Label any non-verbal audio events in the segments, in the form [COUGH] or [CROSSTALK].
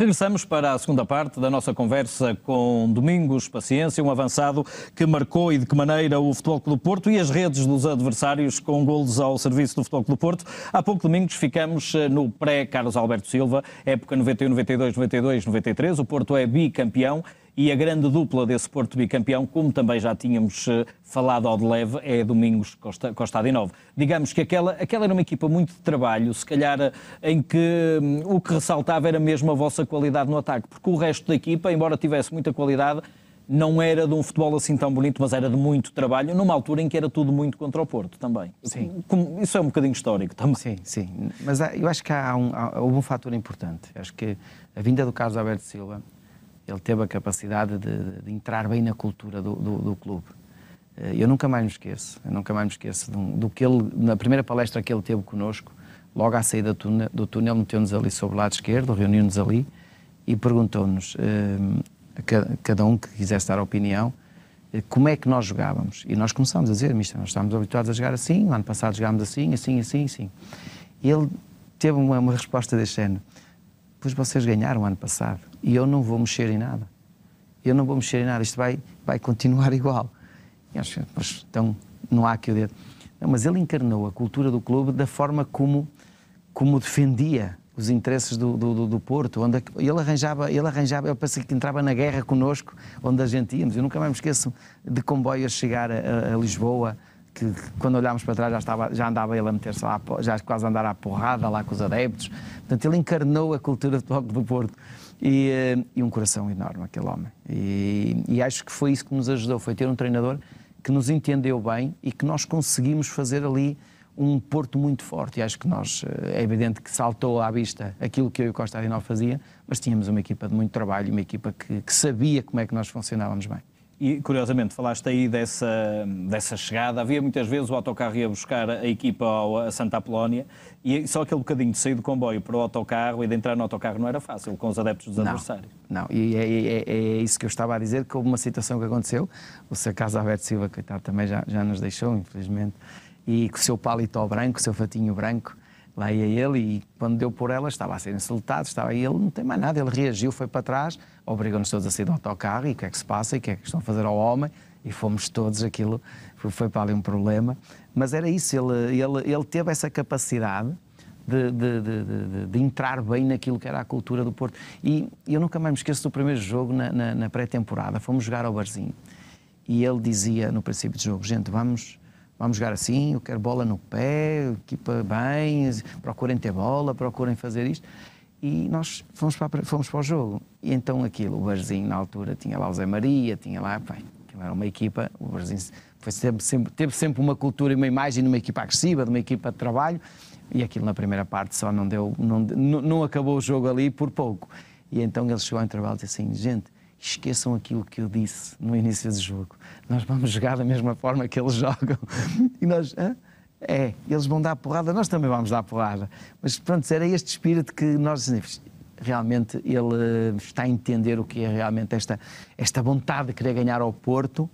Regressamos para a segunda parte da nossa conversa com Domingos Paciência, um avançado que marcou e de que maneira o Futebol Clube do Porto e as redes dos adversários com golos ao serviço do Futebol Clube do Porto. Há pouco domingos ficamos eh, no pré-Carlos Alberto Silva, época 91, 92, 92, 93. O Porto é bicampeão e a grande dupla desse Porto bicampeão, como também já tínhamos eh, falado ao de leve, é Domingos Costa, Costa novo. Digamos que aquela, aquela era uma equipa muito de trabalho, se calhar eh, em que hum, o que ressaltava era mesmo a vossa qualidade no ataque, porque o resto da equipa, embora tivesse muita qualidade, não era de um futebol assim tão bonito, mas era de muito trabalho, numa altura em que era tudo muito contra o Porto também. Sim. Como, isso é um bocadinho histórico também. Sim, sim. Mas há, eu acho que há um, há, houve um fator importante. acho que a vinda do Carlos Alberto Silva ele teve a capacidade de, de entrar bem na cultura do, do, do clube. Eh, eu nunca mais me esqueço, eu nunca mais me esqueço do que ele, na primeira palestra que ele teve conosco, logo à saída do túnel, meteu-nos ali sobre o lado esquerdo, reuniu-nos ali e perguntou-nos, eh, a cada um que quisesse dar a opinião, eh, como é que nós jogávamos. E nós começámos a dizer, mister, nós estávamos habituados a jogar assim, ano passado jogámos assim, assim, assim, assim. E ele teve uma, uma resposta deste género, pois vocês ganharam o ano passado e eu não vou mexer em nada. Eu não vou mexer em nada, isto vai, vai continuar [LAUGHS] igual. E eles, então, não há aqui o dedo. Não, mas ele encarnou a cultura do clube da forma como, como defendia os interesses do, do, do Porto, onde é ele arranjava, ele arranjava, eu pensei que entrava na guerra conosco, onde a gente íamos. Eu nunca mais me esqueço de comboio a chegar a, a Lisboa, que quando olhámos para trás já, estava, já andava ele a meter-se lá, já quase a andar à porrada lá com os adeptos. Portanto, ele encarnou a cultura do Porto. E, eh, e, um coração enorme, aquele homem. E, e, acho que foi isso que nos ajudou, foi ter um treinador que nos entendeu bem e que nós conseguimos fazer ali um porto muito forte. E acho que nós, eh, é evidente que saltou à vista aquilo que eu e o Costa Adenal fazia, mas tínhamos uma equipa de muito trabalho, uma equipa que, que sabia como é que nós funcionávamos bem. E, curiosamente, falaste aí dessa, dessa chegada. Havia muitas vezes o autocarro ia buscar a equipa ao, a Santa Apolónia e só aquele bocadinho de sair do comboio para o autocarro e de entrar no autocarro não era fácil com os adeptos dos não, adversários. Não, e é, é, é, é isso que eu estava a dizer, que houve uma situação que aconteceu. O seu caso Alberto Silva, coitado, também já, já nos deixou, infelizmente, e com o seu paletó branco, o seu fatinho branco, lá ia ele e quando deu por ela estava a ser insultado, estava ele, não tem mais nada, ele reagiu, foi para trás, obrigou-nos todos a sair do autocarro e o que é que se passa e o que é que estão a fazer ao homem e fomos todos aquilo, foi para ali um problema, mas era isso, ele, ele, ele teve essa capacidade de, de, de, de, entrar bem naquilo que era a cultura do Porto e eu nunca mais me esqueço do primeiro jogo na, na, na pré-temporada, fomos jogar ao Barzinho e ele dizia no princípio do jogo, gente, vamos vamos jogar assim, eu quero bola no pé, equipa bem, procurem ter bola, procurem fazer isto. E nós fomos para, fomos para o jogo. E então aquilo, o Barzinho na altura tinha lá o Zé Maria, tinha lá, bem, era uma equipa, o Barzinho foi sempre, sempre, teve sempre uma cultura e uma imagem de uma equipa agressiva, de uma equipa de trabalho, e aquilo na primeira parte só não deu, não, não acabou o jogo ali por pouco. E então ele chegou ao intervalo e disse assim, gente, esqueçam aquilo que eu disse no início do jogo. Nós vamos jogar da mesma forma que eles [LAUGHS] jogam. E nós, hã? é, eles vão dar porrada, nós também vamos dar porrada. Mas pronto, era este espírito que nós realmente ele eh, está a entender o que é realmente esta esta vontade de querer ganhar ao Porto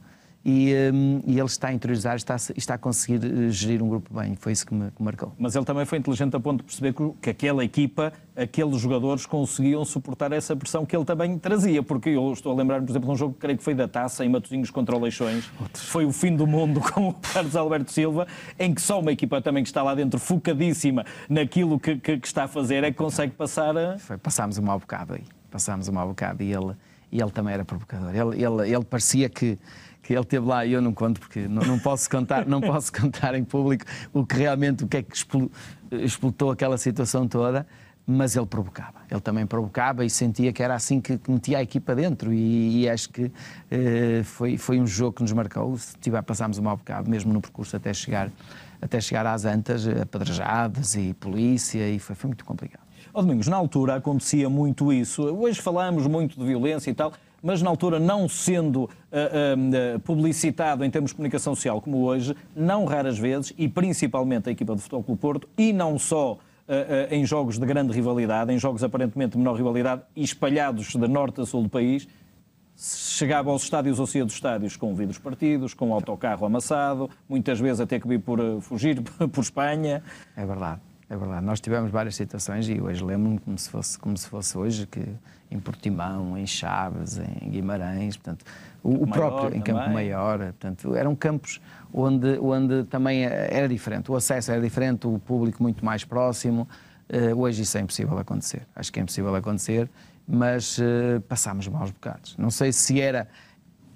e, um, e ele está a interiorizar, está, está a conseguir eh, gerir um grupo bem. Foi isso que me que marcou. Mas ele também foi inteligente a ponto de perceber que, que aquela equipa, aqueles jogadores conseguiam suportar essa pressão que ele também trazia, porque eu estou a lembrar, por exemplo, de um jogo que creio que foi da Taça, em Matosinhos contra o Leixões, foi o fim do mundo [LAUGHS] com o Carlos Alberto Silva, em que só uma equipa também que está lá dentro focadíssima naquilo que, que, que está a fazer é que consegue passar a... Foi, passámos uma mau bocado aí, passámos uma mau bocado e ele, e ele também era provocador, ele, ele, ele parecia que que ele teve lá e eu não conto porque não, não posso contar, não posso contar em público o que realmente o que é que explotou aquela situação toda, mas ele provocava. Ele também provocava e sentia que era assim que metia a equipa dentro e, e acho que eh, foi foi um jogo que nos marcou. Se tiver passámos um mau bocado mesmo no percurso até chegar até chegar às antas, apedrejadas e polícia e foi, foi muito complicado. Ó oh, Domingos, na altura acontecia muito isso. Hoje falamos muito de violência e tal mas na altura, não sendo uh, uh, publicitado em termos de comunicação social como hoje, não raras vezes, e principalmente a equipa do Futebol Clube Porto, e não só em jogos de grande rivalidade, em jogos aparentemente de menor rivalidade e espalhados de norte a sul do país, chegava aos estádios ou saía dos estádios com vidros partidos, com autocarro amassado, muitas vezes até que vir por fugir [LAUGHS] por Espanha. É verdade. É verdade. Nós tivemos várias situações e hoje lembro-me como, se fosse, como se fosse hoje que em Portimão, em Chaves, em Guimarães, portanto, o, o próprio em Campo também. Maior, portanto, eram campos onde, onde também era diferente, o acesso era diferente, o público muito mais próximo. Uh, hoje isso é impossível acontecer. Acho que é impossível acontecer, mas uh, passámos maus bocados. Não sei se era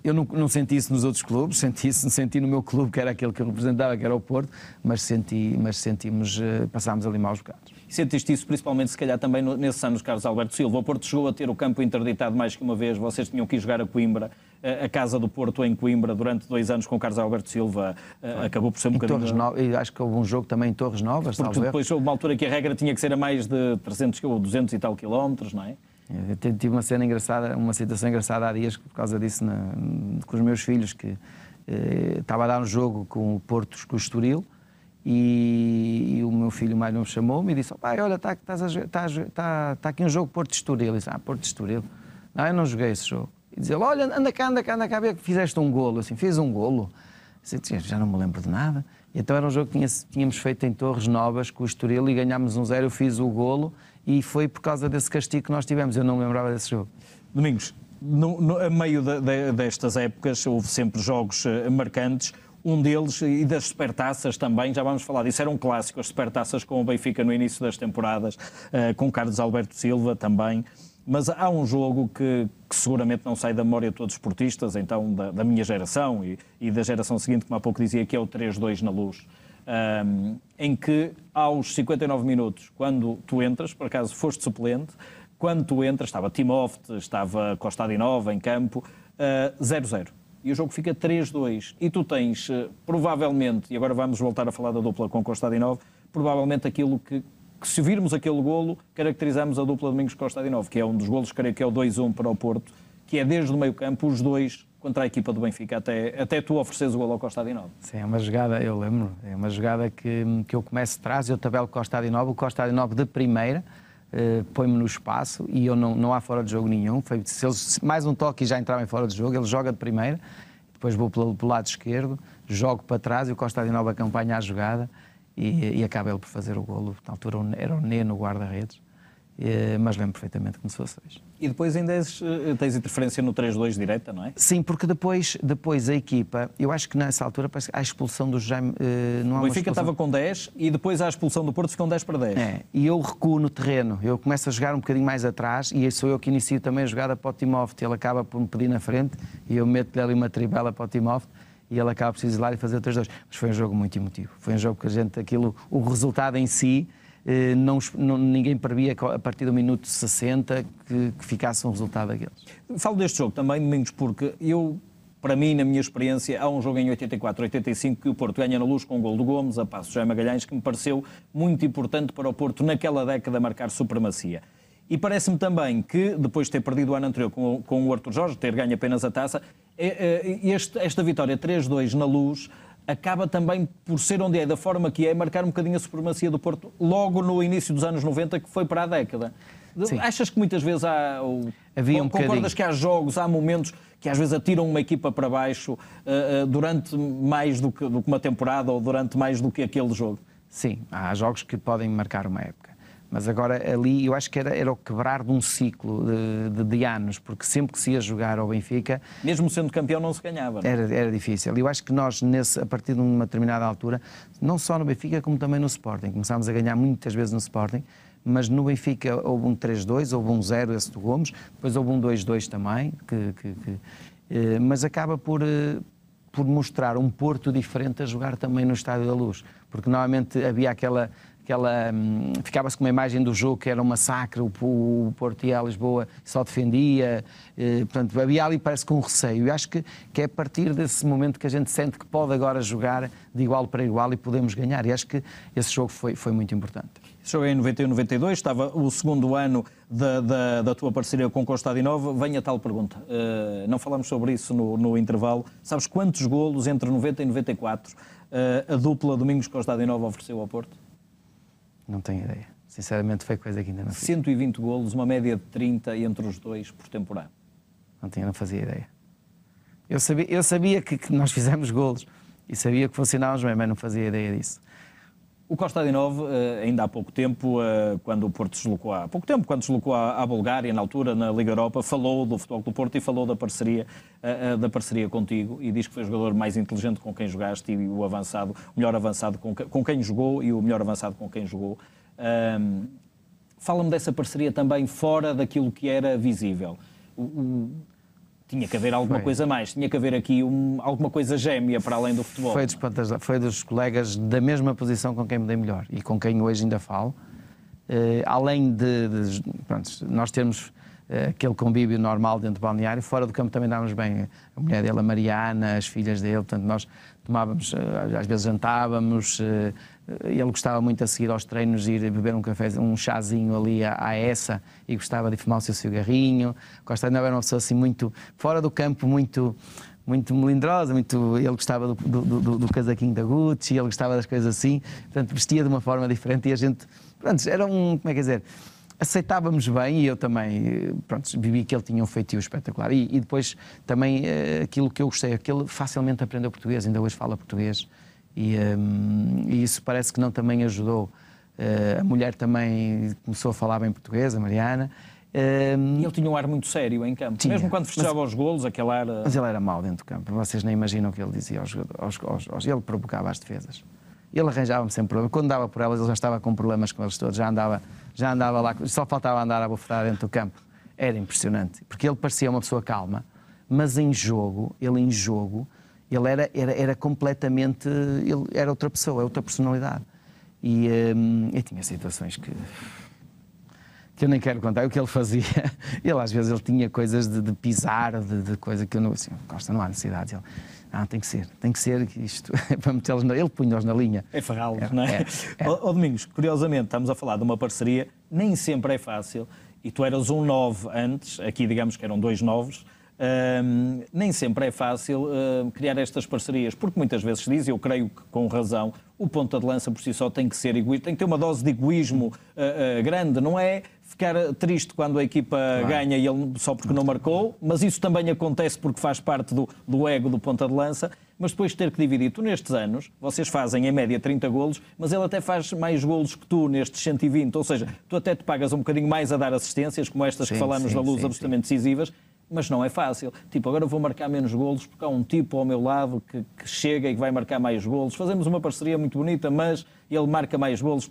eu não, não, senti isso nos outros clubes, [LAUGHS] senti isso senti no meu clube, que era aquele que eu representava, que era o Porto, mas, senti, mas sentimos, eh, passámos ali maus bocados. Sentiste isso principalmente, se calhar, também no, nesses anos, Carlos Alberto Silva. O Porto chegou a ter o campo interditado mais que uma vez, vocês tinham que ir jogar a Coimbra, a, eh, a casa do Porto em Coimbra, durante dois anos com o Carlos Alberto Silva. Eh, acabou por ser um bocadinho. Torres acho que houve um jogo também em Torres Novas, Porque depois houve uma altura que a regra tinha que ser a mais de 300 ou 200 e tal quilómetros, não é? Eu tive uma cena engraçada, uma situação engraçada há dias por causa disso na, com os meus filhos, que eh, estava a dar um jogo com o Porto com o Estoril e, e o meu filho mais me chamou-me e disse: oh, pai, olha, está tá, tá, tá, tá aqui um jogo Porto Estoril. ele disse: Ah, Porto Estoril. Não, eu não joguei esse jogo. E dizia: Olha, anda cá, anda cá, anda cá, vê que fizeste um golo. Assim, fiz um golo. já não me lembro de nada. E então era um jogo que tínhamos feito em Torres Novas com o Estoril e ganhámos um zero. Eu fiz o golo e foi por causa desse castigo que nós tivemos. Eu não me lembrava desse jogo. Domingos, no, no a meio de, de, destas épocas houve sempre jogos eh, marcantes. Um deles, e das supertaças também, já vamos falar disso, era um clássico, as supertaças com o Benfica no início das temporadas, eh, com Carlos Alberto Silva também mas há um jogo que, que, seguramente não sai da memória de todos os esportistas, então da, da minha geração e, e, da geração seguinte, como há pouco dizia, que é o 3-2 na luz um, em que aos 59 minutos, quando tu entras, por acaso foste suplente, quando tu entras, estava Timoft, estava Costadinova em campo, 0-0. Uh, ah, e o jogo fica 3-2. E tu tens, uh, provavelmente, e agora vamos voltar a falar da dupla com Costadinova, provavelmente aquilo que, que, se virmos aquele golo, caracterizamos a dupla Domingos Costa de que é um dos golos, creio que é o 2-1 para o Porto, que é desde o meio campo, os dois contra a equipa do Benfica, até, até tu ofereces o gol ao Costa Adinova. Sim, é uma jogada, eu lembro, é uma jogada que, que eu começo atrás, eu tabelo Costa Adinova, o Costa Adinova de primeira, eh, põe-me no espaço e eu não, não há fora de jogo nenhum. Foi, se eles mais um toque e já entrava em fora de jogo, ele joga de primeira, depois vou pelo, pelo lado esquerdo, jogo para trás e o Costa de Nova acompanha a jogada e, e acaba ele por fazer o golo. Na altura era o Nê no guarda-redes. Eh, mas lembro perfeitamente que começou a 6. E depois ainda és, eh, tens interferência no 3-2 direita, não é? Sim, porque depois, depois a equipa, eu acho que nessa altura parece que há a expulsão do Jaime. Eh, não há o Benfica estava com 10 e depois há a expulsão do Porto ficam 10 para 10. É, e eu recuo no terreno, eu começo a jogar um bocadinho mais atrás e sou eu que inicio também a jogada para o e Ele acaba por me pedir na frente e eu meto-lhe ali uma tribela para o Timófete e ele acaba por se isolar e fazer o 3-2. Mas foi um jogo muito emotivo. Foi um jogo que a gente, aquilo, o resultado em si eh, não, ninguém previa a partir do minuto 60 que, que ficasse um resultado daqueles. Falo deste jogo também, Domingos, porque eu, para mim, na minha experiência, há um jogo em 84, 85 que o Porto ganha na luz com o gol do Gomes, a passo de Magalhães, que me pareceu muito importante para o Porto naquela década marcar supremacia. E parece-me também que, depois de ter perdido o ano anterior com o, com o Arthur Jorge, ter ganho apenas a taça, é, é, este, esta vitória 3-2 na luz acaba também por ser onde é, da forma que é, marcar um bocadinho a supremacia do Porto logo no início dos anos 90, que foi para a década. Sim. Achas que muitas vezes há. Ou, Havia um concordas bocadinho. que há jogos, há momentos que às vezes atiram uma equipa para baixo uh, uh, durante mais do que, do que uma temporada ou durante mais do que aquele jogo? Sim, há jogos que podem marcar uma época. Mas agora ali eu acho que era, era o quebrar de um ciclo de, de, de, anos, porque sempre que se ia jogar ao Benfica. Mesmo sendo campeão, não se ganhava. Não? É? Era, era difícil. E eu acho que nós, nesse, a partir de uma determinada altura, não só no Benfica, como também no Sporting, começámos a ganhar muitas vezes no Sporting. Mas no Benfica houve um 3-2, houve um 0 esse do Gomes, depois houve um 2-2 também, que, que, que eh, mas acaba por, eh, por mostrar um Porto diferente a jogar também no Estádio da Luz. Porque normalmente havia aquela hum, ficava-se com uma imagem do jogo que era um massacre, o, o Porto e a Lisboa só defendia, eh, portanto, havia ali parece com um receio. E acho que, que é a partir desse momento que a gente sente que pode agora jogar de igual para igual e podemos ganhar. E acho que esse jogo foi, foi muito importante. Esse jogo é em 91-92, estava o segundo ano da, da, da tua parceria com Nova. Venha a tal pergunta. Uh, não falamos sobre isso no, no intervalo. Sabes quantos golos entre 90 e 94 uh, eh, a dupla Domingos Nova ofereceu ao Porto? Não tenho ideia. Sinceramente, foi coisa que ainda não fiz. 120 golos, uma média de 30 entre os dois por temporada. Não tinha, não fazia ideia. Eu sabia, eu sabia que, que nós fizemos golos e sabia que funcionávamos mas não fazia ideia disso. O Costa de Novo, eh, ainda há pouco tempo, eh, quando o Porto deslocou, há pouco tempo, quando deslocou à Bulgária, na altura, na Liga Europa, falou do futebol do Porto e falou da parceria, eh, da parceria contigo e diz que foi o jogador mais inteligente com quem jogaste e o avançado, o melhor avançado com, com quem jogou e o melhor avançado com quem jogou. Fala-me dessa parceria também fora daquilo que era visível tinha que haver alguma Foi. coisa mais, tinha que haver aqui um, alguma coisa gêmea para além do futebol. Foi dos, foi dos colegas da mesma posição com quem me dei melhor e com quem hoje ainda falo. Uh, além de, de pronto, nós termos uh, aquele convívio normal dentro do balneário, fora do campo também dávamos bem. A mulher dele, a Mariana, as filhas dele, portanto, nós tomávamos, uh, às vezes jantávamos, eh, ele gostava muito a seguir aos treinos ir beber um café, um chazinho ali à, à essa e gostava de fumar o seu cigarrinho. Costa Nova era uma pessoa assim muito fora do campo, muito muito melindrosa, muito, ele gostava do, do, do, do, casaquinho da Gucci, ele gostava das coisas assim, portanto vestia de uma forma diferente e a gente, pronto, era um, como é que é dizer, aceitávamos bem e eu também, eh, pronto, vivi que ele tinha um feitio espetacular e, e depois também eh, aquilo que eu gostei, aquele é que ele facilmente aprendeu português, ainda hoje fala português, e, um, e isso parece que não também ajudou. Uh, a mulher também começou a falar bem português, a Mariana. Hum, e ele tinha um ar muito sério em campo, tinha, mesmo quando festejava mas, os golos, aquele ar. Eh, mas ele era mau dentro do campo, vocês nem imaginam o que ele dizia aos, aos, aos Ele provocava as defesas. Ele arranjava-me sempre problemas. Quando dava por elas, ele já estava com problemas com eles todos, já andava, já andava lá, só faltava andar a bufetar dentro do campo. Era impressionante, porque ele parecia uma pessoa calma, mas em jogo, ele em jogo, ele era, era, era completamente. Ele era outra pessoa, é outra personalidade. E hum, eu tinha situações que. que eu nem quero contar. O que ele fazia. [LAUGHS] Ele, às vezes, ele tinha coisas de, de pisar, de, de, coisa que eu não. Assim, Costa, não há necessidade. Ele, ah, tem que ser, tem que ser isto, [LAUGHS] é para metê-los na. Ele punha-os na linha. É ferrá-los, é, não é? é, é. Ó, Domingos, curiosamente, estamos a falar de uma parceria, nem sempre é fácil, e tu eras um nove antes, aqui digamos que eram dois novos, um, nem sempre é fácil uh, criar estas parcerias, porque muitas vezes se diz, e eu creio que com razão, o ponta de lança por si só tem que ser egoísta, tem que ter uma dose de egoísmo uh, uh, grande, não é ficar triste quando a equipa claro. ganha e ele só porque não marcou, mas isso também acontece porque faz parte do, do ego do ponta de lança, mas depois ter que dividir. Tu nestes anos, vocês fazem em média 30 golos, mas ele até faz mais golos que tu nestes 120, ou seja, tu até te pagas um bocadinho mais a dar assistências, como estas sim, que falamos sim, da luz sim, absolutamente decisivas, mas não é fácil. Tipo, agora vou marcar menos golos porque há um tipo ao meu lado que, que chega e que vai marcar mais golos. Fazemos uma parceria muito bonita, mas ele marca mais golos.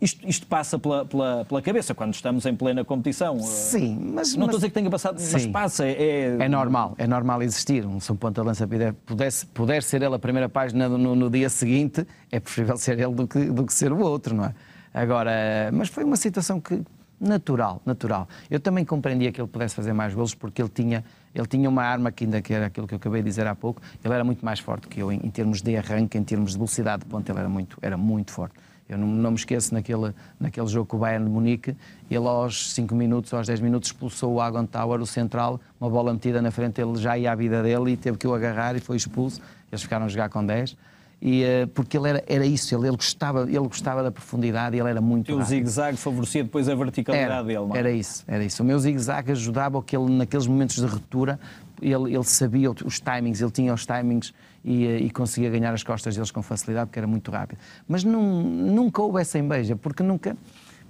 Isto, isto, passa pela, pela, pela, cabeça quando estamos em plena competição. Sim, eh, mas. Não mas, estou a dizer que tenha passado, sim, mas passa. É-, é... é normal, é normal existir. Um São de Lança pudesse, puder ser ele a primeira página no, no, dia seguinte, é preferível ser ele do que, do que ser o outro, não é? Agora, mas foi uma situação que natural, natural. Eu também compreendia que ele pudesse fazer mais golos porque ele tinha, ele tinha uma arma que ainda que era aquilo que eu acabei de dizer há pouco, ele era muito mais forte que eu em, em termos de arranque, em termos de velocidade de ponta, ele era muito, era muito forte. Eu não, não me esqueço naquele, naquele jogo com o Bayern de Munique, ele aos 5 minutos, aos 10 minutos expulsou o Agon Tower, o central, uma bola metida na frente, ele já ia à vida dele e teve que o agarrar e foi expulso. Eles ficaram a jogar com 10. E, uh, porque ele era, era isso, ele, ele, gostava, ele gostava da profundidade, ele era muito. o zigue-zague favorecia depois a verticalidade era, dele, não? É? Era isso, era isso. O meu zigue-zague ajudava que ele, naqueles momentos de retura, ele, ele sabia os timings, ele tinha os timings e, eh, e, conseguia ganhar as costas deles com facilidade, porque era muito rápido. Mas nunca houve essa embeja, porque nunca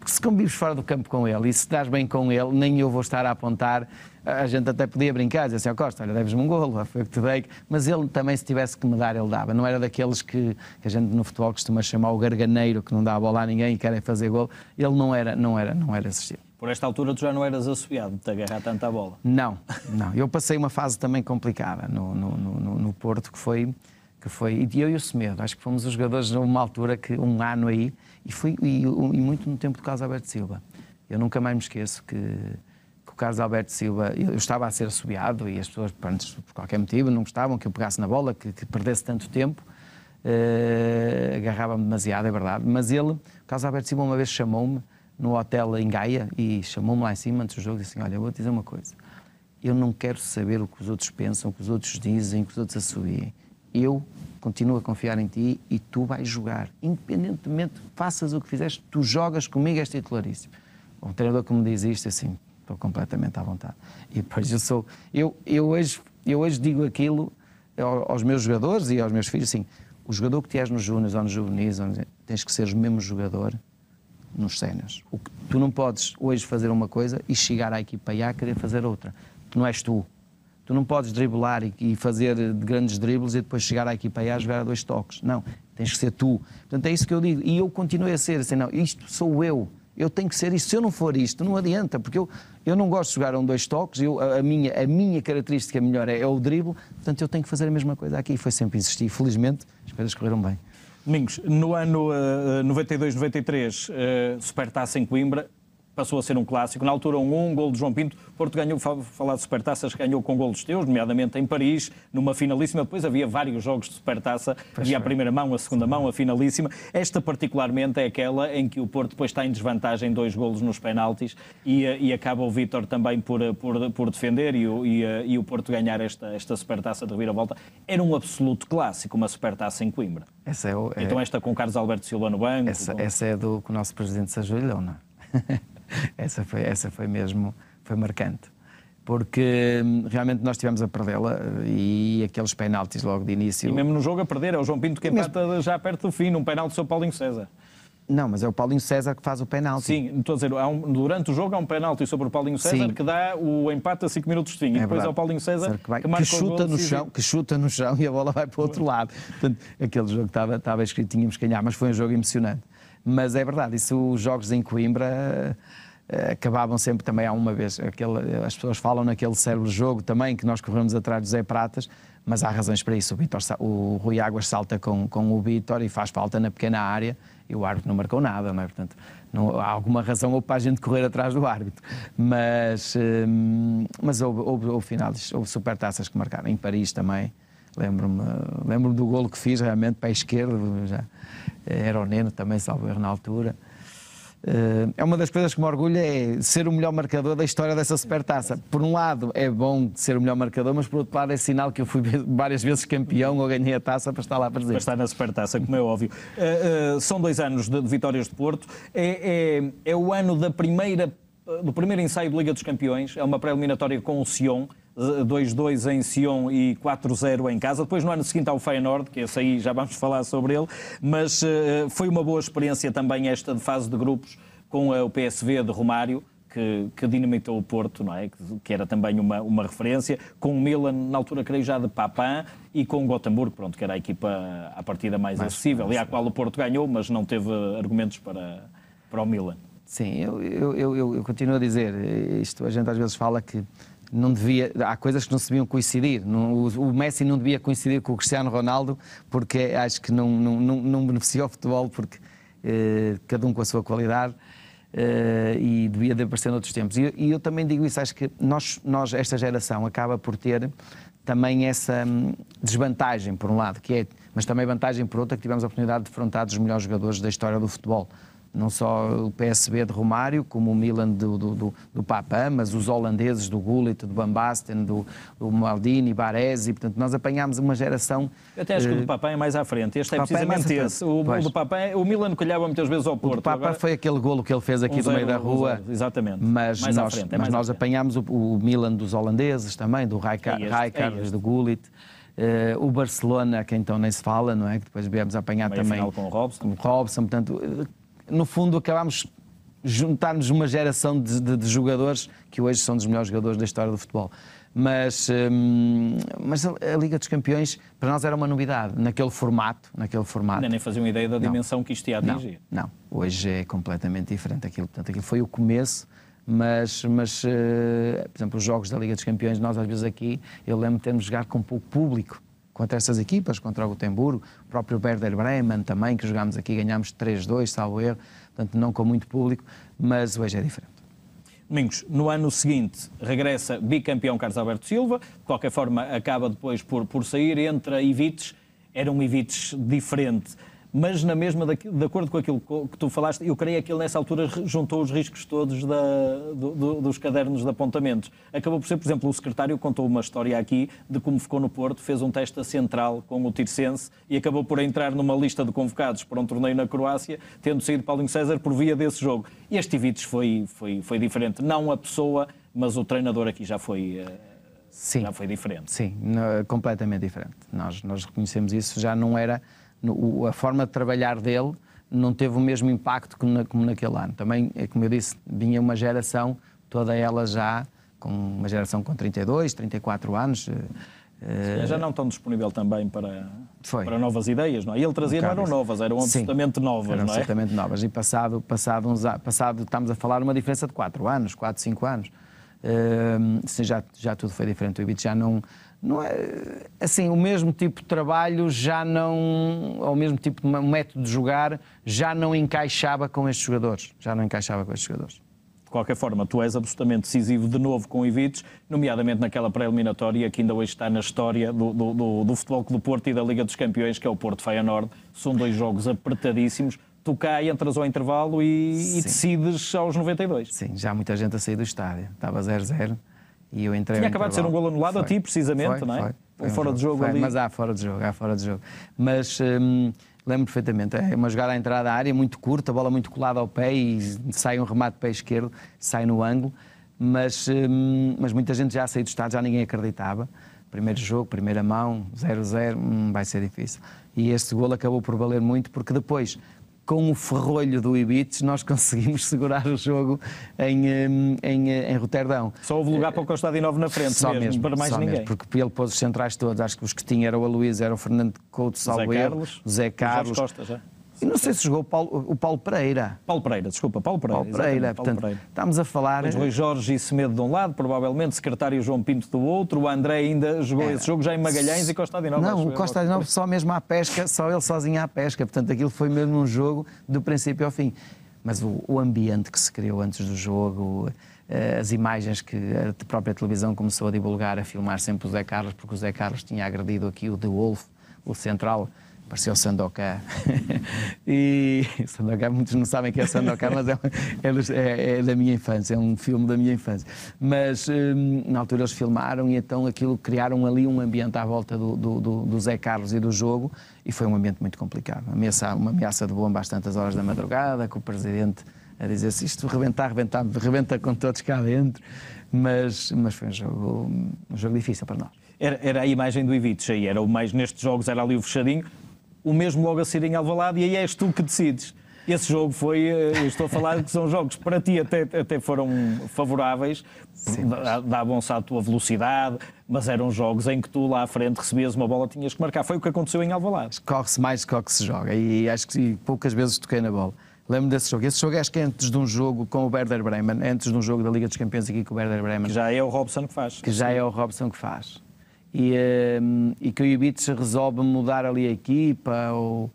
porque se convives fora do campo com ele e se estás bem com ele, nem eu vou estar a apontar. A gente até podia brincar, dizer assim, oh Costa, olha, deves-me um golo, foi o que te dei. Mas ele também, se tivesse que me dar, ele dava. Não era daqueles que, que a gente no futebol costuma chamar o garganeiro, que não dá a bola a ninguém e querem fazer golo. Ele não era, não era, não era esse Por esta altura tu já não eras assobiado de te agarrar tanto à bola. Não, não. Eu passei uma fase também complicada no, no, no, no Porto, que foi, que foi... E eu e o Semedo, acho que fomos os jogadores numa altura que, um ano aí, e, fui e, e muito no tempo do Carlos Alberto Silva. Eu nunca mais me esqueço que, que o Carlos Alberto Silva, eu, eu estava a ser assobiado e as pessoas, pronto, por qualquer motivo, não gostavam que eu pegasse na bola, que, que perdesse tanto tempo. Uh, agarrava-me demasiado, é verdade. Mas ele, o Carlos Alberto Silva, uma vez chamou-me no hotel em Gaia e chamou-me lá em cima antes do jogo e disse assim: Olha, vou-te dizer uma coisa. Eu não quero saber o que os outros pensam, o que os outros dizem, o que os outros assobiem. Eu continuo a confiar em ti e tu vais jogar. Independentemente, faças o que fizeste, tu jogas comigo, és titularíssimo. O treinador como diz isto, assim, estou completamente à vontade. E depois eu sou. Eu, eu, hoje, eu hoje digo aquilo aos meus jogadores e aos meus filhos, assim: o jogador que tiveres nos Júniores ou nos Juvenis, tens que ser o mesmo jogador nos cenas. tu não podes hoje fazer uma coisa e chegar à equipa A querer fazer outra. Tu não és tu. Tu não podes driblar e, fazer eh, grandes dribles e depois chegar à equipa A jogar a dois toques. Não, tens que ser tu. Portanto, é isso que eu digo. E eu continuei a ser assim, não, isto sou eu. Eu tenho que ser isto. Se eu não for isto, não adianta, porque eu, eu não gosto de jogar a um dois toques. Eu, a, minha, a minha característica melhor é, é o drible. Portanto, eu tenho que fazer a mesma coisa aqui. E foi sempre insistir. Felizmente, as coisas correram bem. Domingos, no ano uh, 92, 93, uh, Supertaça em Coimbra, passou a ser um clássico. Na altura, um, gol de João Pinto. Porto ganhou, falar de supertaças, ganhou com golos teus, nomeadamente em Paris, numa finalíssima. Depois havia vários jogos de supertaça. havia a primeira mão, a segunda mão, a finalíssima. Esta, particularmente, é aquela em que o Porto depois está em desvantagem dois golos nos penaltis e, eh, e acaba o Vítor também por, eh, por, por defender e o, e, eh, e o Porto ganhar esta, esta supertaça de reviravolta. Era um absoluto clássico, uma supertaça em Coimbra. Essa é o, é... Então esta com Carlos Alberto Silva no banco. Essa, com... essa é do que o nosso presidente se ajoelhou, não é? [LAUGHS] [LAUGHS] essa foi, essa foi mesmo, foi marcante. Porque hum, realmente nós tivemos a perdê-la eh, e aqueles penaltis logo de início. E mesmo no jogo a perder, é o João Pinto que empata mesmo... já perto do fim, num penal do seu Paulinho César. Não, mas é o Paulinho César que faz o penalti. Sim, estou a dizer, um, durante o jogo há um penalti sobre o Paulinho César Sim. que dá o empate a 5 minutos de fim. É e depois verdade. é o Paulinho César que, vai, que, que chuta no chão, que chuta no chão [LAUGHS] e a bola vai para o outro lado. Portanto, aquele jogo estava, estava escrito, tínhamos que ganhar, mas foi um jogo emocionante. Mas é verdade, isso os jogos em Coimbra eh, acabavam sempre também há uma vez. Aquele, as pessoas falam naquele cérebro jogo também, que nós corremos atrás do Zé Pratas, mas há razões para isso. O, Vitor, o Rui Águas salta com, com o Vitor e faz falta na pequena área e o árbitro não marcou nada, não é? Portanto, não, há alguma razão ou para a gente correr atrás do árbitro. Mas, hum, mas houve, houve, houve finais, houve supertaças que marcaram. Em Paris também, lembro-me lembro do golo que fiz realmente para a esquerda, já, era o Neno também, salvo erro na altura. Eh, é uma das coisas que me orgulha é ser o melhor marcador da história dessa supertaça. Por um lado, é bom ser o melhor marcador, mas por outro lado, é sinal que eu fui várias vezes campeão ou ganhei a taça para estar lá presente. Para estar na supertaça, como é óbvio. Uh, uh, são dois anos de, de vitórias de Porto. É, é, é o ano da primeira, do primeiro ensaio da Liga dos Campeões. É uma pré-eliminatória com o Sion. 2-2 em Sion e 4-0 em casa. Depois no ano seguinte ao Feyenoord, que esse aí já vamos falar sobre ele, mas uh, foi uma boa experiência também esta de fase de grupos com o PSV de Romário. Que, que, dinamitou o Porto, não é? que, que era também uma, uma referência, com o Milan, na altura, creio já de Papin, e com o Gotemburgo, pronto, que era a equipa à partida mais, mais acessível, mais e à qual o Porto ganhou, mas não teve argumentos para, para o Milan. Sim, eu, eu, eu, eu continuo a dizer, eh, isto a gente às vezes fala que não devia, há coisas que não se deviam coincidir. Não, o, o, Messi não devia coincidir com o Cristiano Ronaldo, porque acho que não, não, não, não o futebol, porque eh, cada um com a sua qualidade. Eh, e devia de aparecer noutros tempos. E, e, eu também digo isso, acho que nós, nós, esta geração, acaba por ter também essa hum, desvantagem, por um lado, que é, mas também vantagem por outra, que tivemos a oportunidade de enfrentar os melhores jogadores da história do futebol não só o PSB de Romário, como o Milan do, do, do, do Papa, mas os holandeses do Gullit, do Van Basten, do, do Maldini, Baresi, portanto nós apanhámos uma geração... Eu até acho uh, que o do eh, Papa é mais à frente, este é, é precisamente é esse. O, o, do Papa, é, o Milan colhava muitas vezes ao Porto. O do Papa agora... foi aquele golo que ele fez aqui um do meio da rua, um exatamente. mas mais nós, frente, é mas nós apanhámos o, o, Milan dos holandeses também, do Rijkaard, é, é do Gullit. Uh, o Barcelona, que então nem se fala, não é? Que depois viemos apanhar Meio também. com o Robson. Com o Robson, portanto, no fundo, acabámos juntarmos uma geração de, de, de, jogadores que hoje são dos melhores jogadores da história do futebol. Mas, hum, mas a, Liga dos Campeões para nós era uma novidade, naquele formato. Naquele formato. nem faziam ideia da não. dimensão que isto ia atingir. Não, não, hoje é completamente diferente aquilo. Portanto, aquilo foi o começo, mas, mas uh, por exemplo, os jogos da Liga dos Campeões, nós às vezes aqui, eu lembro de termos jogado com pouco público contra essas equipas, contra o Gotemburgo, o próprio Werder Bremen também, que jogámos aqui, ganhámos 3-2, salvo erro, portanto não com muito público, mas hoje é diferente. Domingos, no ano seguinte regressa bicampeão Carlos Alberto Silva, de qualquer forma acaba depois por, por sair, entra Ivites, era um Ivites diferente mas na mesma, de acordo com aquilo que tu falaste, eu creio que ele nessa altura juntou os riscos todos da, do, dos cadernos de apontamentos. Acabou por ser, por exemplo, o secretário contou uma história aqui de como ficou no Porto, fez um teste a central com o Tircense e acabou por entrar numa lista de convocados para um torneio na Croácia, tendo saído Paulinho César por via desse jogo. E este Ivites foi, foi, foi diferente. Não a pessoa, mas o treinador aqui já foi... Eh, Sim. Já foi diferente. Sim, completamente diferente. Nós, nós reconhecemos isso, já não era no, a forma de trabalhar dele não teve o mesmo impacto que na, como naquele ano. Também, é, como eu disse, vinha uma geração, toda ela já com uma geração com 32, 34 anos. Eh, Sim, já não tão disponível também para, Foi. para novas ideias, não é? Ele trazia um não eram novas, eram Sim, absolutamente novas, eram não é? absolutamente novas. E passado, passado, uns, passado, estamos a falar uma diferença de 4 anos, 4, 5 anos. Uh, já, já tudo foi diferente. O Ibit já não, não é, assim, o mesmo tipo de trabalho já não, ou o mesmo tipo de método de jogar, já não encaixava com estes jogadores, já não encaixava com estes jogadores. De qualquer forma, tu és absolutamente decisivo de novo com o Ivites, nomeadamente naquela pré-eliminatória que ainda hoje está na história do, do, do, do Futebol do Porto e da Liga dos Campeões, que é o Porto Feyenoord. São dois jogos apertadíssimos. Tu cá entras ao intervalo e, e decides aos 92. Sim, já muita gente a sair do estádio. Estava 0-0. E eu entrei Tinha acabado de ser um gol anulado foi. a ti, precisamente, foi, não é? Foi, foi um fora jogo, de jogo ali. Mas há fora de jogo, há fora de jogo. Mas hum, lembro perfeitamente, é uma jogada à entrada da área, muito curta, a bola muito colada ao pé e sai um remate pé esquerdo, sai no ângulo. Mas, hum, mas muita gente já saiu do estádio já ninguém acreditava. Primeiro jogo, primeira mão, 0-0, hum, vai ser difícil. E este gol acabou por valer muito, porque depois com o ferrolho do Ibites, nós conseguimos [LAUGHS] segurar o jogo em, em, em Roterdão. Só houve lugar para o Costa de Novo na frente, só mesmo, mesmo para mais ninguém. Mesmo, porque ele pôs os centrais todos, acho que os que tinha era o Aloysio, era o Fernando Couto Salveiro, Zé Carlos, Zé Carlos Costa, e não sei se jogou o Paulo, o Paulo Pereira. Paulo Pereira, desculpa, Paulo Pereira. Paulo Pereira, portanto, Pereira. estamos a falar... Mas Rui Jorge e Semedo de um lado, provavelmente secretário João Pinto do outro, o André ainda jogou esse jogo já em Magalhães e Costa de Nova. Não, o Costa de Nova só mesmo à pesca, só ele sozinho à pesca, portanto aquilo foi mesmo um jogo do princípio ao fim. Mas o, o ambiente que se criou antes do jogo eh, as imagens que a própria televisão começou a divulgar, a filmar sempre o Zé Carlos, porque o Zé Carlos tinha agredido aqui o De Wolf, o central, o Sandoká [LAUGHS] e Sandoká muitos não sabem que é Sandoká, mas é, é, é, é, da minha infância, é um filme da minha infância. Mas hum, na altura eles filmaram e então aquilo criaram ali um ambiente à volta do, do, do, do Zé Carlos e do jogo e foi um ambiente muito complicado. Ameaça, uma ameaça de bomba às tantas horas da madrugada, com o presidente a dizer se isto rebentar, rebentar, rebenta com todos cá dentro. Mas, mas foi um jogo, um jogo difícil para nós. Era, era a imagem do Ivic aí, era o mais nestes jogos, era ali o fechadinho o mesmo logo a ser em Alvalade e aí és tu que decides. Esse jogo foi, eh, estou a falar que são jogos para ti até, até foram favoráveis, Sim, mas... davam-se à tua velocidade, mas eram jogos em que tu lá à frente recebias uma bola, tinhas que marcar. Foi o que aconteceu em Alvalade. Corre-se mais do que se joga e acho que poucas vezes toquei na bola. Lembro desse jogo. Esse jogo acho que é antes de um jogo com o Werder Bremen, antes de um jogo da Liga dos Campeões aqui com o Werder Bremen. Que já é o Robson que faz. Que já é o Robson que faz e, ehm, e que o Ibites resolve mudar ali a equipa ou,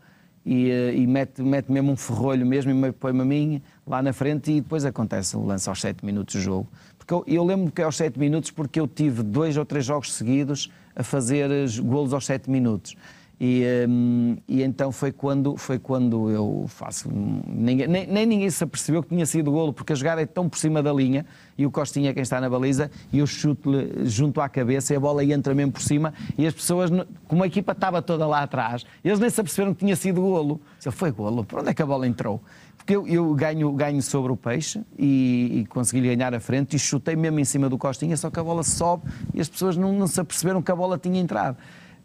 e, eh, e mete, mete mesmo um ferrolho mesmo e põe-me a mim lá na frente e depois acontece o lance aos 7 minutos do jogo. Porque eu, eu lembro que é aos 7 minutos porque eu tive dois ou três jogos seguidos a fazer eh, golos aos 7 minutos. E, hum, e então foi quando, foi quando eu faço. Ninguém, nem, nem, ninguém se apercebeu que tinha sido golo, porque a jogada é tão por cima da linha e o Costinha é quem está na baliza e eu chuto-lhe junto à cabeça e a bola entra mesmo por cima. E as pessoas, como a equipa estava toda lá atrás, eles nem se aperceberam que tinha sido golo. Eu, foi golo, para onde é que a bola entrou? Porque eu, eu ganho, ganho sobre o peixe e, e consegui-lhe ganhar a frente e chutei mesmo em cima do Costinha, só que a bola sobe e as pessoas não, não se aperceberam que a bola tinha entrado.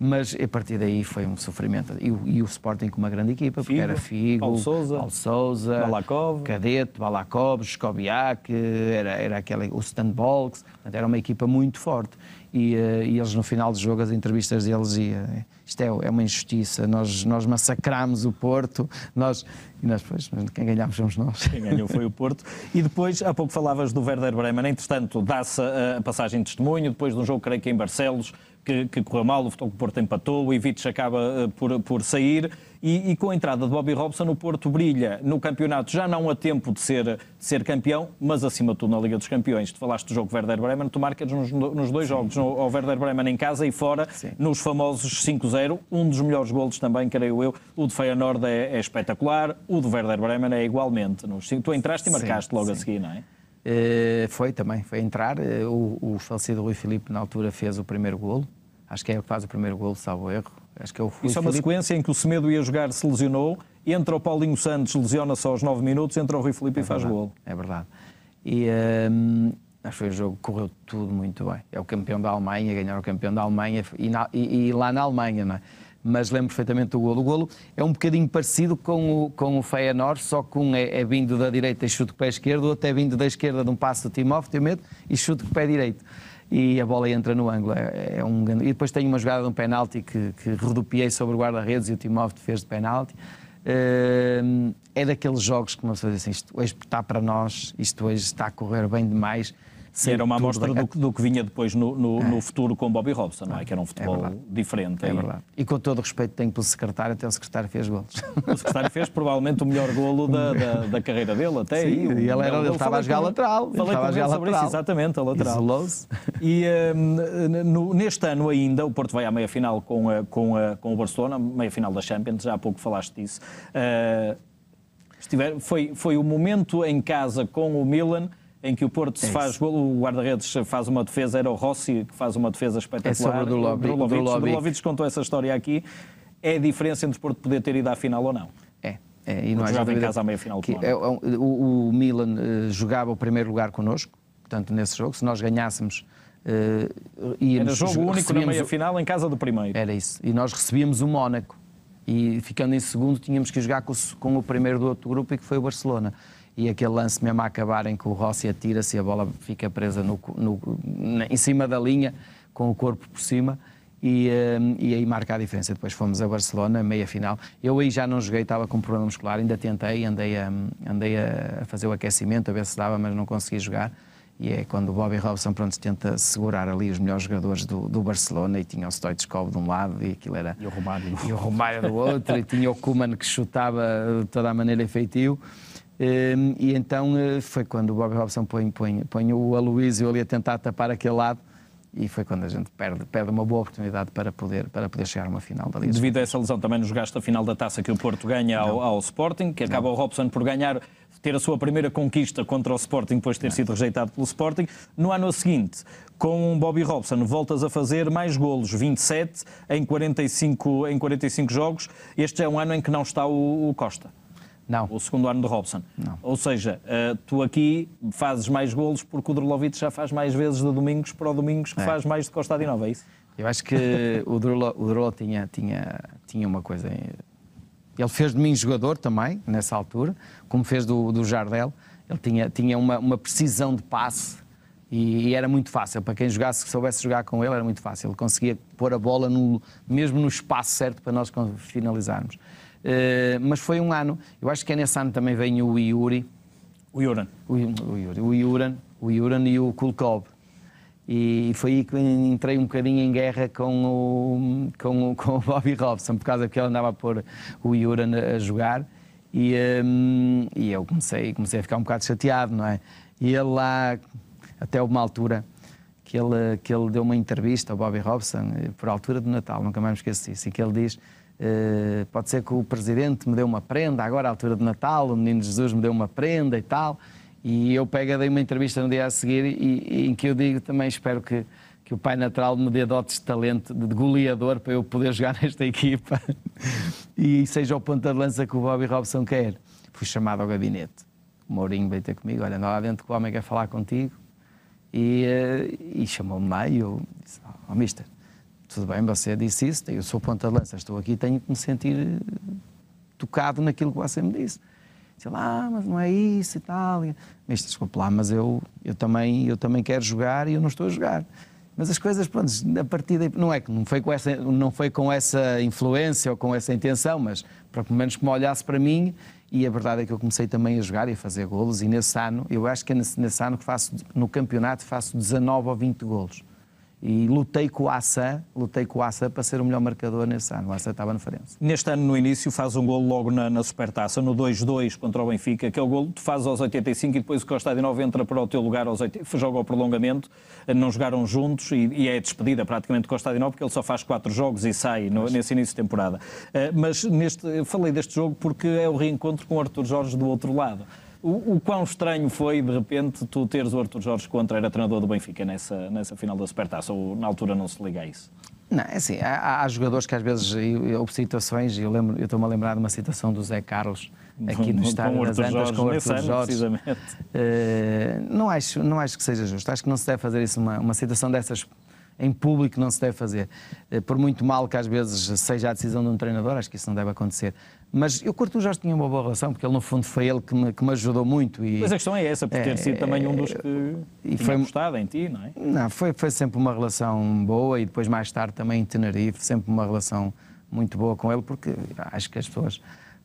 Mas a partir daí foi um sofrimento. E, e o Sporting com uma grande equipa, Figo, porque era Figo, Paulo Souza, Paulo Souza Balakov. Cadete, Balakov, Skobiak, era, era aquela, o Stan Bolks, era uma equipa muito forte. E, eh, e, eles no final do jogo, as entrevistas deles, e, eh, isto é, é uma injustiça, nós, nós massacramos o Porto, nós, e nós, pois, quem ganhámos somos nós. Quem ganhou foi o Porto. E depois, há pouco falavas do Werder Bremen, entretanto, dá-se eh, a passagem de testemunho, depois de um jogo, creio que em Barcelos, que, que correu mal, o Futebol do Porto empatou, o Ivites acaba eh, por, por sair e, e, com a entrada de Bobby Robson o Porto brilha no campeonato, já não há tempo de ser, de ser campeão, mas acima de tudo na Liga dos Campeões. Tu falaste do jogo Werder Bremen, tu marcas nos, nos dois Sim. jogos, ao Werder Bremen em casa e fora, Sim. nos famosos 5-0, um dos melhores golos também, creio eu, o de Feyenoord é, é espetacular, o do Werder Bremen é igualmente. Nos, tu entraste e marcaste Sim. logo a seguir, não é? Eh, foi também, foi entrar. Eh, o, o falecido Rui Filipe, na altura, fez o primeiro golo. Acho que é ele que faz o primeiro golo, salvo erro. Acho que é o Rui Isso Filipe. é uma sequência em que o Semedo ia jogar, se lesionou. Entra o Paulinho Santos, lesiona-se aos 9 minutos. Entra o Rui Filipe é e verdade, faz golo. É verdade. E hum, acho que foi o jogo que correu tudo muito bem. É o campeão da Alemanha, ganhar o campeão da Alemanha. E, na, e, e lá na Alemanha, não é? mas lembro perfeitamente do golo. O golo é um bocadinho parecido com o, com o Feyenoord, só que um é, é vindo da direita e chute com o pé esquerdo, o outro é vindo da esquerda de um passo do Timóteo, tem medo, e chute com o pé direito. E a bola entra no ângulo. É, é um grande... E depois tem uma jogada de um penalti que, que redupiei sobre o guarda-redes e o Timóteo fez de penalti. Uh, é daqueles jogos que uma pessoa diz assim, isto hoje está para nós, isto hoje está a correr bem demais, Sim, era uma amostra do, do, que vinha depois no, no, é. no futuro com Bobby Robson, não é? Que era um é futebol é diferente. É aí. verdade. E com todo o respeito tenho pelo secretário, até o secretário fez golos. O secretário fez provavelmente o melhor golo da, [LAUGHS] da, da carreira dele, até. Sim, e, ele, era, ele estava a jogar com, lateral. Falei estava com ele sobre lateral. isso, exatamente, a lateral. isolou E um, no, neste ano ainda, o Porto vai à meia-final com, a, com, a, com o Barcelona, meia-final da Champions, já há pouco falaste disso. Uh, estiver, foi, foi o momento em casa com o Milan em que o Porto se é faz golo, o guarda-redes faz uma defesa, era o Rossi que faz uma defesa espetacular. É sobre o Drulovic. contou essa história aqui. É a diferença entre o Porto poder ter ido à final ou não. É. é e não jogava em casa à meia-final do é, o, o, Milan uh, jogava o primeiro lugar connosco, portanto, nesse jogo. Se nós ganhássemos, uh, íamos... Era jogo único na meia-final em casa do primeiro. Era isso. E nós recebíamos o Mónaco. E ficando em segundo, tínhamos que jogar com, com o primeiro do outro grupo, e que foi o Barcelona e aquele lance mesmo a acabar em que o Rossi atira-se e a bola fica presa no, no, na, em cima da linha, com o corpo por cima. E, um, e aí marca a diferença. Depois fomos a Barcelona, meia final. Eu aí já não joguei, estava com problema muscular, ainda tentei, andei a, hum, andei a fazer o aquecimento, a ver se dava, mas não consegui jogar. E é quando o Bobby Robson pronto, tenta segurar ali os melhores jogadores do, do Barcelona e tinha o Stoichkov de um lado e aquilo era. E o Romário do outro. E o Romário do outro e tinha o Kuman que chutava de toda a maneira efetivo. Ehm, e então eh, foi quando o Bobby Robson põe, põe, põe o Aloísio ali a tentar tapar aquele lado e foi quando a gente perde, perde uma boa oportunidade para poder, para poder chegar a uma final da Liga. Devido a essa lesão também nos gasta a final da taça que o Porto ganha ao, ao, Sporting, que acaba Não. o Robson por ganhar, ter a sua primeira conquista contra o Sporting depois de ter Não. sido rejeitado pelo Sporting. No ano seguinte, com Bobby Robson, voltas a fazer mais golos, 27 em 45, em 45 jogos. Este é um ano em que não está o, o Costa. Não. O segundo ano de Robson. Não. Ou seja, eh, tu aqui fazes mais golos porque o Drulovic já faz mais vezes de domingos para o domingos que é. faz mais de Costa de Nova, é isso? Eu acho que o Drulo, o Drulo tinha, tinha, tinha uma coisa. Ele fez de mim jogador também, nessa altura, como fez do, do Jardel. Ele tinha, tinha uma, uma precisão de passe e, era muito fácil. Para quem jogasse, soubesse jogar com ele, era muito fácil. Ele conseguia pôr a bola no, mesmo no espaço certo para nós finalizarmos. Eh, mas foi um ano. Eu acho que é nesse ano também vem o Yuri. O Yuran. O, o, Yuri, o Yuran. O Yuran e o Kulkov. E foi aí que entrei um bocadinho em guerra com o, com o, [LAUGHS] com o Bobby Robson, por causa que ele andava a pôr o Yuran a jogar. E, um, ehm, e eu comecei, comecei a ficar um bocado chateado, não é? E ele lá, até uma altura, que ele, que ele deu uma entrevista ao Bobby Robson, eh, por altura do Natal, nunca mais me esqueço disso, assim e que ele diz eh, pode ser que o presidente me dê uma prenda, agora à altura de Natal, o menino Jesus me deu uma prenda e tal. E eu pego, dei uma entrevista no dia a seguir e, e, em que eu digo também espero que, que o Pai Natural me dê dotes de talento, de goleador, para eu poder [LAUGHS] jogar nesta equipa e seja o ponta de lança que o Bobby Robson quer. Fui chamado ao gabinete. O Mourinho veio ter comigo, olha, anda lá dentro que o homem quer falar contigo. E, eh, e chamou-me lá e eu disse, ó oh, mister, tudo bem, você disse isso, eu sou ponta de lança, estou aqui, tenho que me sentir eh, tocado naquilo que você me disse. Sei lá, mas não é isso e tal. Mas desculpe lá, mas eu, eu, também, eu também quero jogar e eu não estou a jogar. Mas as coisas, pronto, a partir daí, não é que não foi com essa, não foi com essa influência ou com essa intenção, mas pelo menos que me olhasse para mim e a verdade é que eu comecei também a jogar e a fazer golos e nesse ano, eu acho que é nesse, nesse ano que faço, no campeonato, faço 19 ou 20 golos e lutei com o Assã, lutei com o para ser o melhor marcador nesse ano. O Assã estava na frente. Neste ano, no início, faz um golo logo na, na Supertaça, no 2-2 contra o Benfica. Aquele é golo tu fazes aos 85 e depois o Costa de Novo entra para o teu lugar, aos 80, joga ao prolongamento, não jogaram juntos e, e é despedida praticamente Costa de Novo, porque ele só faz quatro jogos e sai no, nesse início de temporada. Eh, mas neste, falei deste jogo porque é o reencontro com o Arthur Jorge do outro lado. O, o, quão estranho foi, de repente, tu teres o Artur Jorge contra era treinador do Benfica nessa, nessa final da Supertaça? Ou na altura não se liga a isso? Não, é assim, há, há, jogadores que às vezes houve situações, eu, lembro, eu estou-me a lembrar de uma situação do Zé Carlos aqui no estádio das Antas com o Arthur Jorge. Ano, uh, não, acho, não acho que seja justo, acho que não se deve fazer isso, uma, uma situação dessas em público não se deve fazer. Eh, por muito mal que às vezes seja a decisão de um treinador, acho que isso não deve acontecer. Mas eu com o já tinha é uma boa relação, porque ele, no fundo, foi ele que me, que me ajudou muito. E, mas a questão é essa, por ter é, sido também um dos que e foi gostado em ti, não é? Não, foi, foi sempre uma relação boa e depois, mais tarde, também em Tenerife, sempre uma relação muito boa com ele, porque acho que as pessoas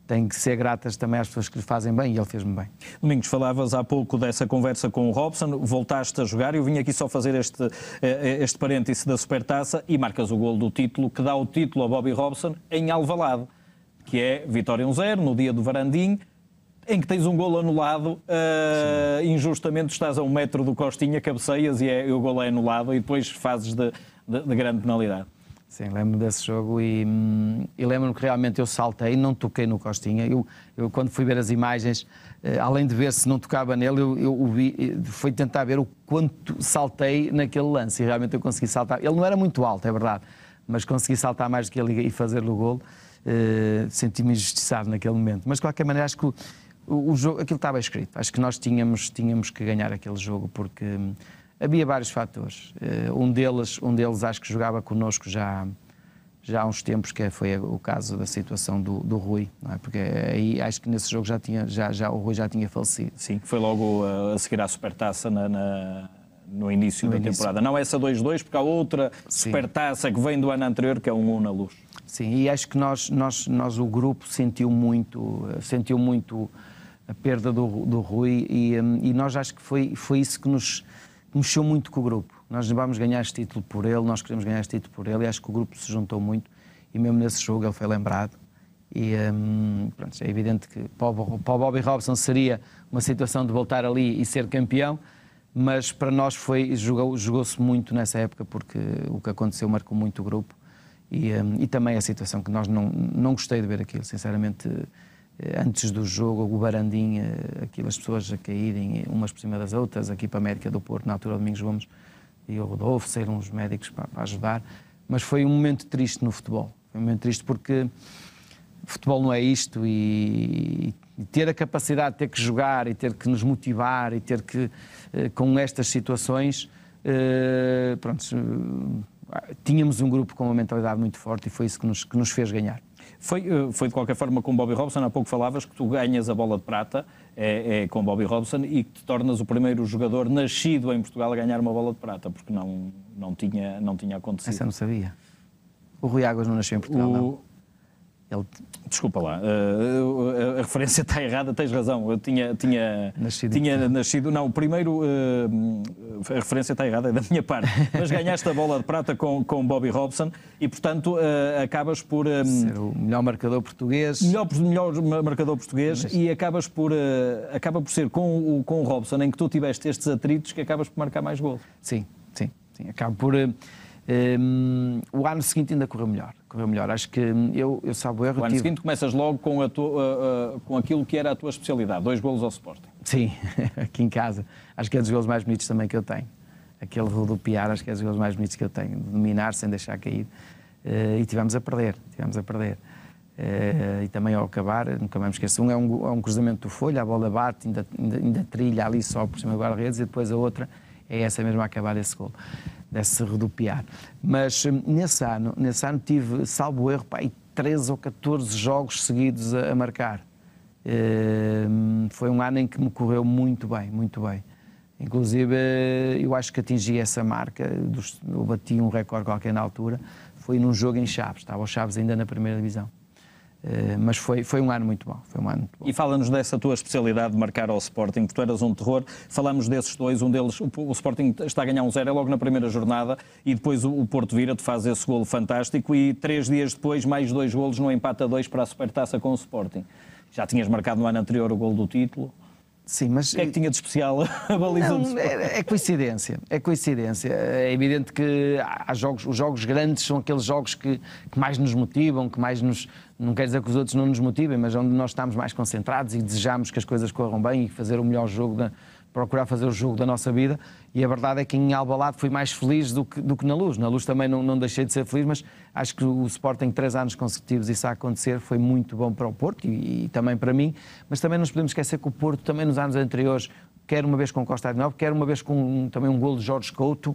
têm que ser gratas também às pessoas que lhe fazem bem e ele fez-me bem. Domingos, falavas há pouco dessa conversa com o Robson, voltaste a jogar, e eu vim aqui só fazer este, eh, este parêntese da supertaça e marcas o gol do título, que dá o título a Bobby Robson em Alvalade que é Vitória 1-0, no dia do Varandim, em que tens um golo anulado, uh, injustamente estás a um metro do Costinha, cabeceias e, é, o golo é anulado e depois fases de, de, de grande penalidade. Sim, lembro-me desse jogo e, hum, e lembro-me que realmente eu saltei, não toquei no Costinha. Eu, eu quando fui ver as imagens, eh, além de ver se não tocava nele, eu, eu vi, fui tentar ver o quanto saltei naquele lance e realmente eu consegui saltar. Ele não era muito alto, é verdade, mas consegui saltar mais do que ele e fazer-lhe o golo. Eh, senti-me injustiçado naquele momento. Mas de qualquer maneira, acho que o, o, jogo, aquilo estava escrito. Acho que nós tínhamos, tínhamos que ganhar aquele jogo porque hum, havia vários fatores. Eh, um, deles, um deles acho que jogava connosco já, já há uns tempos, que foi o caso da situação do, do Rui, é? porque aí acho que nesse jogo já, tinha, já, já o Rui já tinha falecido. Sim, foi logo eh, a seguir à supertaça na... na no início no da início. temporada. Não é essa 2-2, porque há outra Sim. supertaça que vem do ano anterior, que é um 1 na luz. Sim, e acho que nós, nós, nós o grupo sentiu muito, eh, sentiu muito a perda do, do Rui e, hum, e nós acho que foi, foi isso que nos mexeu muito com o grupo. Nós vamos ganhar este título por ele, nós queremos ganhar este título por ele e acho que o grupo se juntou muito e mesmo nesse jogo ele foi lembrado. E hum, pronto, é evidente que para o Bobby Robson seria uma situação de voltar ali e ser campeão, mas para nós foi jogou-se jogou muito nessa época porque o que aconteceu marcou muito o grupo e, um, e também a situação que nós não, não gostei de ver aquilo, sinceramente eh, antes do jogo, o Barandim, eh, aquilo, as pessoas a caírem umas por cima das outras, aqui para a América do Porto, na altura, Domingos Gomes e o Rodolfo, saíram os médicos para, para, ajudar. Mas foi um momento triste no futebol. Foi um momento triste porque futebol não é isto e, e e ter a capacidade de ter que jogar e ter que nos motivar e ter que, eh, com estas situações, eh, pronto, eh, tínhamos um grupo com uma mentalidade muito forte e foi isso que nos, que nos fez ganhar. Foi, foi de qualquer forma com Bobby Robson, há pouco falavas que tu ganhas a bola de prata é, é com Bobby Robson e que te tornas o primeiro jogador nascido em Portugal a ganhar uma bola de prata, porque não, não, tinha, não tinha acontecido. Essa não sabia. O Rui Águas não nasceu em Portugal, o... não. Ele... Desculpa lá, uh, eh, a, eh, a, referência [LAUGHS] está errada, tens razão. Eu tinha, tinha, nascido. tinha nascido. Não, o primeiro. Uh, a referência está errada, é da minha parte. [LAUGHS] Mas ganhaste a bola de prata com, com Bobby Robson e, portanto, uh, acabas por. Ser o melhor marcador português. Melhor, melhor marcador português Mas... e acabas por. acaba por ser com o, com o Robson, em que tu tiveste estes atritos, que acabas por marcar mais gols. Sim, sim, sim. Acabo por um, ehm, o ano seguinte ainda correu melhor. Correu melhor. Acho que hum, eu, eu salvo erro. O ano tive... seguinte começas logo com, a tua, uh, uh, com aquilo que era a tua especialidade, dois golos ao Sporting. Sim, [LAUGHS] aqui em casa. Acho que é dos golos mais bonitos também que eu tenho. Aquele rodopiar, acho que é dos golos mais bonitos que eu tenho. De dominar sem deixar cair. Uh, e tivemos a perder, tivemos a perder. e também ao acabar, nunca mais me esqueço, um é um, é um cruzamento do folha, a bola bate, ainda, ainda, ainda trilha ali só por cima do guarda-redes e depois a outra é essa mesmo a acabar esse gol, desse redupiar. Mas hum, nesse ano, nesse ano tive, salvo erro, pai, 13 ou 14 jogos seguidos a, a marcar. Uh, foi um ano em que me correu muito bem, muito bem. Inclusive, eu acho que atingi essa marca, dos, eu bati um recorde qualquer na altura, foi num jogo em Chaves, estava o Chaves ainda na primeira divisão. Eh, mas foi, foi um ano muito bom, foi um ano bom. E fala-nos dessa tua especialidade de marcar ao Sporting, porque tu eras um terror. Falamos desses dois, um deles, o, o Sporting está a ganhar um zero, é logo na primeira jornada, e depois o, o Porto vira, tu faz esse golo fantástico, e três dias depois, mais dois golos no empate a dois para a Supertaça com o Sporting. Já tinhas marcado no ano anterior o golo do título. Sim, mas... O que é que eh, tinha de especial [LAUGHS] a baliza não, é, é, coincidência, é coincidência. É evidente que há jogos, os jogos grandes são aqueles jogos que, que mais nos motivam, que mais nos, não quer dizer que os outros não nos motivem, mas onde nós estamos mais concentrados e desejamos que as coisas corram bem e fazer o melhor jogo, da, procurar fazer o jogo da nossa vida. E a verdade é que em Albalade fui mais feliz do que, do que na Luz. Na Luz também não, não deixei de ser feliz, mas acho que o Sporting, três anos consecutivos, isso a acontecer, foi muito bom para o Porto e, e também para mim. Mas também não nos podemos esquecer que o Porto, também nos anos anteriores, quer uma vez com Costa de Novo, quer uma vez com também um gol de Jorge Couto,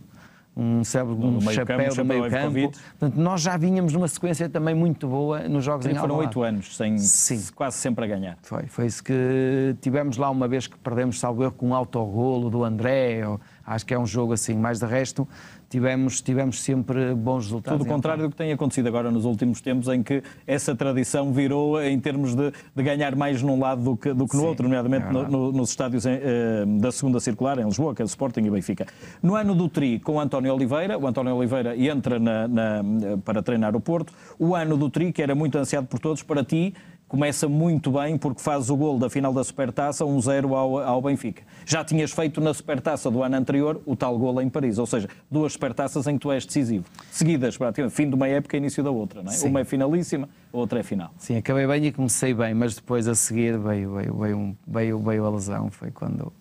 um cérebro um chapéu campo, do meio campo. Portanto, nós já vínhamos numa sequência também muito boa nos jogos Porque em Foram oito anos, sem, Sim. quase sempre a ganhar. Foi, foi isso que tivemos lá uma vez que perdemos, salvo erro, com um autogolo do André, ou, acho que é um jogo assim, mais de resto tivemos, tivemos sempre bons resultados. Tudo o contrário do que tem acontecido agora nos últimos tempos, em que essa tradição virou em termos de, de ganhar mais num lado do que, do que no Sim, outro, nomeadamente é no, no, nos estádios em, eh, da segunda circular, em Lisboa, que é o Sporting e Benfica. No ano do Tri, com o António Oliveira, o António Oliveira entra na, na, para treinar o Porto, o ano do Tri, que era muito ansiado por todos, para ti, começa muito bem porque faz o gol da final da Supertaça 1-0 ao, ao Benfica. Já tinhas feito na Supertaça do ano anterior o tal gol em Paris, ou seja, duas Supertaças em que tu és decisivo, seguidas praticamente, fim de uma época e início da outra, não é? Sim. Uma é finalíssima, a outra é final. Sim, acabei bem e comecei bem, mas depois a seguir veio, veio, veio, veio, veio a lesão, foi quando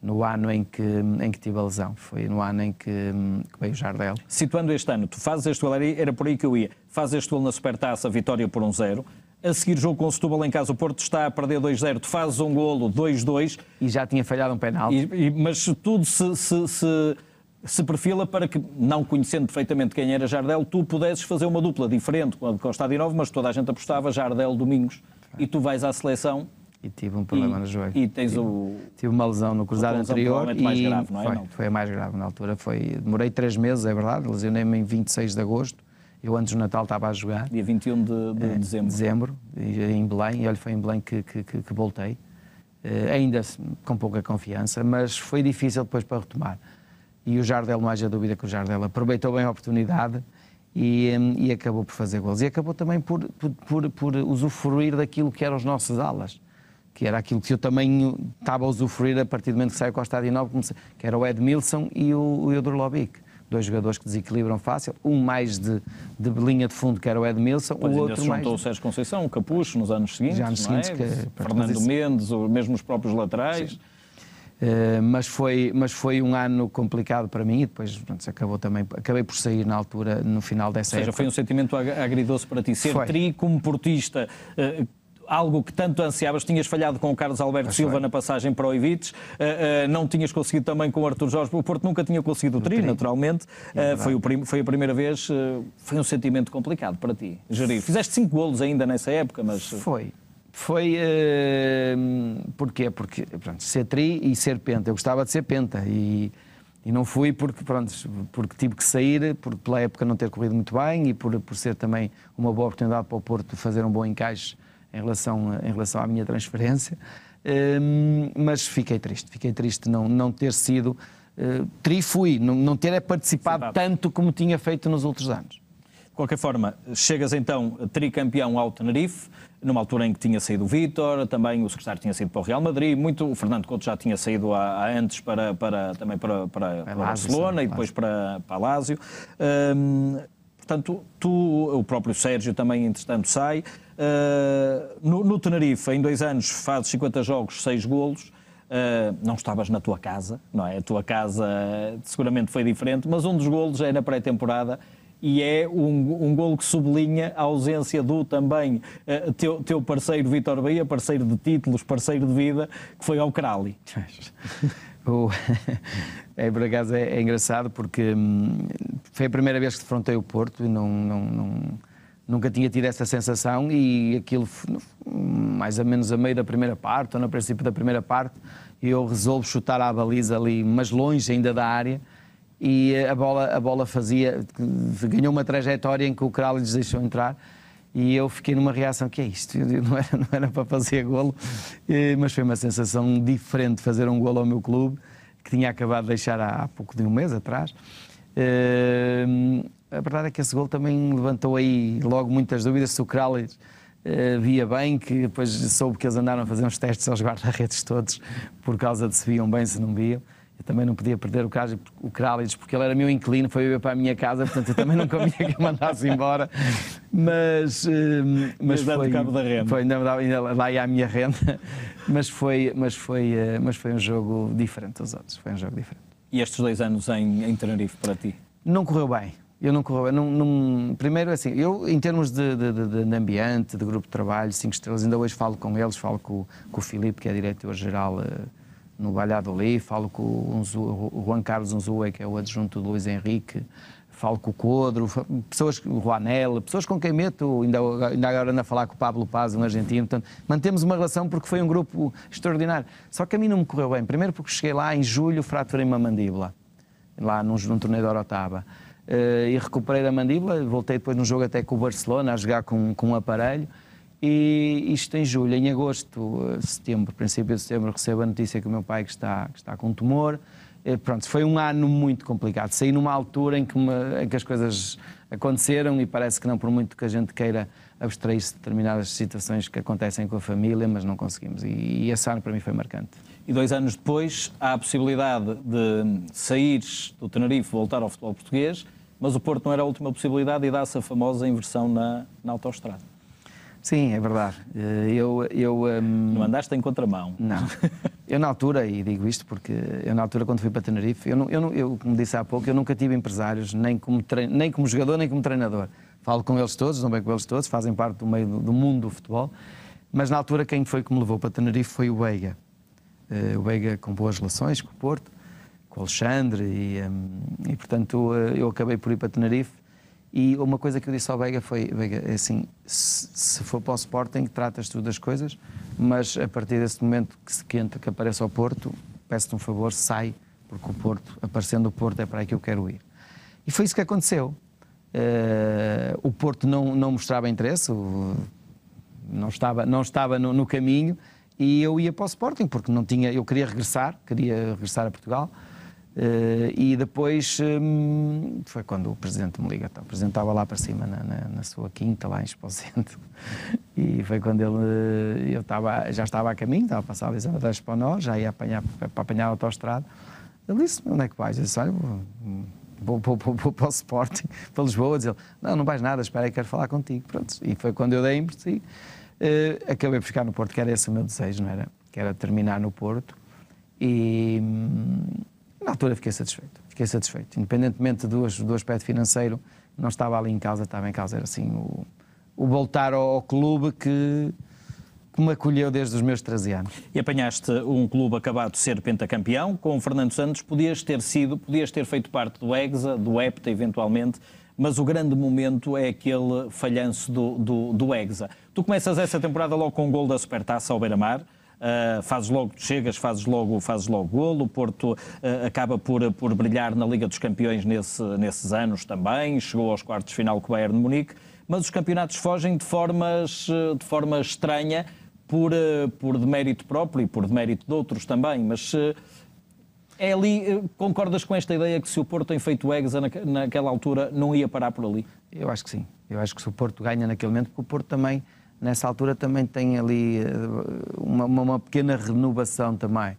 no ano em que, em que tive a lesão, foi no ano em que, que veio o Jardel. Situando este ano, tu fazes este gol, era por aí que eu ia, fazes este gol na Supertaça, vitória por 1-0, a seguir, jogo com o Setúbal em casa. O Porto está a perder 2-0. Tu fazes um golo, 2-2. E já tinha falhado um penal. mas tudo se, se, se, se, perfila para que, não conhecendo perfeitamente quem era Jardel, tu pudesses fazer uma dupla diferente com a de Costa de Novo, mas toda a gente apostava Jardel Domingos. E tu vais à seleção e tive um problema e, no joelho. E tens tive, o. Tive uma lesão no cruzado lesão anterior. E mais grave, não é? Foi, não? foi a mais grave na altura. Foi, demorei três meses, é verdade. Lesionei-me em 26 de agosto. Eu antes do Natal estava a jogar. Dia 21 de, de é, dezembro. Dezembro, em Belém, e olha, foi em Belém que, que, que, que voltei. Uh, ainda com pouca confiança, mas foi difícil depois para retomar. E o Jardel, não haja dúvida que o Jardel aproveitou bem a oportunidade e, um, e acabou por fazer gols. E acabou também por, por, por, por usufruir daquilo que eram os nossos alas que era aquilo que eu também estava a usufruir a partir do momento que saiu o de Novo, que era o Edmilson e o, o Eudor Lobic dois jogadores que desequilibram fácil, um mais de, de linha de fundo, que era o Ed Milson, o outro mais... juntou o Sérgio Conceição, o Capucho, nos anos seguintes, anos é? seguintes é? que, Fernando isso... Mendes, ou mesmo os próprios laterais. Uh, mas foi, mas foi um ano complicado para mim e depois pronto, acabou também, acabei por sair na altura, no final dessa Ou seja, época. foi um sentimento agridoce para ti. Ser foi. tri como portista, uh, eh, algo que tanto ansiavas, tinhas falhado com o Carlos Alberto Acho Silva bem. na passagem para o Ivites, eh, eh, não tinhas conseguido também com o Arthur Jorge, o Porto nunca tinha conseguido o tri, tri. naturalmente, é eh, foi, o prim, foi a primeira vez, foi um sentimento complicado para ti, gerir. Fizeste cinco golos ainda nessa época, mas... Foi, foi uh, porquê? Porque pronto, ser tri e ser penta. Eu gostava de ser penta e, e não fui porque, pronto, porque tive que sair, por, pela época não ter corrido muito bem e por, por ser também uma boa oportunidade para o Porto fazer um bom encaixe em relação, em relação à minha transferência, hum, mas fiquei triste, fiquei triste não, não ter sido, eh, tri fui, não, não ter é participado Sim, tá. tanto como tinha feito nos outros anos. De qualquer forma, chegas então tricampeão ao Tenerife, numa altura em que tinha saído o Vítor, também o secretário tinha saído para o Real Madrid, muito o Fernando Couto já tinha saído há, há antes para, para, também para, para, para Barcelona e depois para, para Lásio. Hum, Portanto, tu, o próprio Sérgio também, entretanto, sai. Uh, no, no, Tenerife, em dois anos, fazes 50 jogos, 6 golos. Uh, não estavas na tua casa, não é? A tua casa seguramente foi diferente, mas um dos golos é na pré-temporada e é um, um golo que sublinha a ausência do também uh, teu, teu parceiro Vitor Bahia, parceiro de títulos, parceiro de vida, que foi ao Crali. [LAUGHS] O... [LAUGHS] é, por acaso é, é engraçado porque hum, foi a primeira vez que defrontei o Porto e não, não, não, nunca tinha tido essa sensação e aquilo, mais ou menos a meio da primeira parte ou no princípio da primeira parte, eu resolvo chutar à baliza ali, mas longe ainda da área e eh, a bola, a bola fazia, ganhou uma trajetória em que o Kralic deixou entrar e eu fiquei numa reação que é isto, não, era, não era para fazer golo, mas foi uma sensação diferente fazer um golo ao meu clube, que tinha acabado de deixar há, há pouco de um mês atrás. Ehm, a verdade é que esse golo também levantou aí logo muitas dúvidas se o Kralis eh, via bem, que depois soube que eles andaram a fazer uns testes aos guarda-redes todos por causa de se viam bem, se não viam. Eu também não podia perder o, caso, o Kralides, porque ele era meu inquilino, foi para a minha casa, portanto eu também não comia que eu mandasse embora. Mas, eh, mas foi, cabo da renda. foi ainda, lá ia a minha renda, mas foi, mas, foi, eh, mas foi um jogo diferente dos outros, foi um jogo diferente. E estes dois anos em, em Tenerife para ti? Não correu bem. Eu não correu. Não, não, primeiro, assim, eu, em termos de, de, de, de, ambiente, de grupo de trabalho, cinco estrelas, ainda hoje falo com eles, falo com, com o Filipe, que é diretor-geral uh, no Valladolid, falo com o, Unzu, o Juan Carlos Unzué que é o adjunto do Luís Henrique, falo com o Codro, pessoas, o Juanel, pessoas com quem meto, ainda, ainda agora ando a falar com o Pablo Paz, um argentino, portanto, mantemos uma relação porque foi um grupo extraordinário. Só que a mim não me correu bem, primeiro porque cheguei lá em julho, fraturei uma mandíbula, lá num, num torneio da Orotava. Uh, e recuperei a mandíbula, voltei depois num jogo até com o Barcelona a jogar com, com um aparelho, e isto em julho, em agosto, eh, setembro, princípio de setembro, recebo a notícia que o meu pai que está, que está com tumor. E, eh, pronto, foi um ano muito complicado. Saí numa altura em que, uma, em que as coisas aconteceram e parece que não por muito que a gente queira abstrair-se de determinadas situações que acontecem com a família, mas não conseguimos. E, e esse ano para mim foi marcante. E dois anos depois há a possibilidade de sair do Tenerife, voltar ao futebol português, mas o Porto não era a última possibilidade e dá-se a famosa inversão na, na autoestrada. Sim, é verdade. Eh, eu, eu, um... Ehm, não andaste em contramão. Não. [LAUGHS] Eu na altura, e digo isto porque eu na altura quando fui para Tenerife, eu, não, eu, eu como disse há pouco, eu nunca tive empresários, nem como, trein... nem como jogador, nem como treinador. Falo com eles todos, não bem com eles todos, fazem parte do meio do, do mundo do futebol. Mas na altura quem foi que me levou para Tenerife foi o Veiga. Eh, o Veiga com boas relações com o Porto, com o Alexandre e, um, ehm, e portanto eh, eu acabei por ir para Tenerife e uma coisa que eu disse ao Veiga foi: Veiga, é assim, se, se, for para o Sporting, tratas tu das coisas, mas a partir desse momento que se quenta, que aparece ao Porto, peço-te um favor, sai, porque o Porto, aparecendo o Porto, é para aí que eu quero ir. E foi isso que aconteceu. Uh, o Porto não, não mostrava interesse, não estava, não estava no, no caminho, e eu ia para o Sporting, porque não tinha, eu queria regressar, queria regressar a Portugal. Eh, e depois hum, foi quando o presidente me liga. Então, o presidente estava lá para cima, na, na, na sua quinta, lá em Esposento. [LAUGHS] E foi quando ele, eu estava, já estava a caminho, estava a passar a Lisboa da Espanol, já ia apanhar, para apanhar a autostrada. Ele disse: Onde é que vais? Eu disse: Olha, vou, vou, vou, vou para o Sporting, [LAUGHS] para Lisboa. Diz ele: Não, não vais nada, espera aí, quero falar contigo. Pronto. E foi quando eu dei por si. Uh, eh, acabei por ficar no Porto, que era esse o meu desejo, não era? Que era terminar no Porto. E hum, na altura fiquei satisfeito, fiquei satisfeito. Independentemente do, do aspecto financeiro, não estava ali em casa, estava em casa. Era assim o, o voltar ao, ao clube que, que me acolheu desde os meus 13 anos. E apanhaste um clube acabado de ser pentacampeão, com o Fernando Santos, podias ter sido, podias ter feito parte do EXA, do EPTA eventualmente, mas o grande momento é aquele falhanço do, do, do EXA. Tu começas essa temporada logo com um gol da Supertaça ao Beira-Mar, uh, fazes logo, chegas, fazes logo, fazes logo golo, o Porto uh, acaba por, por brilhar na Liga dos Campeões nesse, nesses anos também, chegou aos quartos de final com o Bayern de Munique, mas os campeonatos fogem de, formas, ah, de forma estranha, por, por demérito próprio e por demérito de outros também, mas... É ali, concordas com esta ideia que se o Porto tem feito Exa naquela altura, não ia parar por ali? Eu acho que sim. Eu acho que se o Porto ganha naquele momento, porque o Porto também nessa altura também tem ali eh, uma, uma pequena renovação também.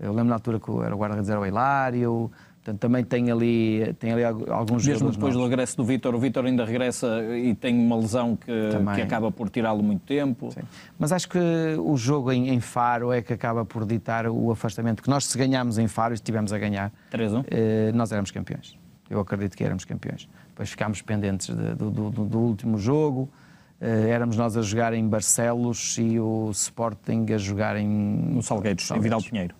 Eu lembro na altura que era o guarda-redes era o Hilário, portanto também tem ali, tem ali alguns Mesmo depois novos. do regresso do Vítor, o Vítor ainda regressa e tem uma lesão que, que acaba por tirá-lo muito tempo. Sim. Mas acho que o jogo em, em, Faro é que acaba por ditar o afastamento, que nós se ganhámos em Faro, e estivemos a ganhar, 3 Eh, nós éramos campeões. Eu acredito que éramos campeões. Depois ficámos pendentes de, do, do, do último jogo, eh, éramos nós a jogar em Barcelos e o Sporting a jogar em. No Salgueiros, Salgueiros. em Vidal Pinheiro.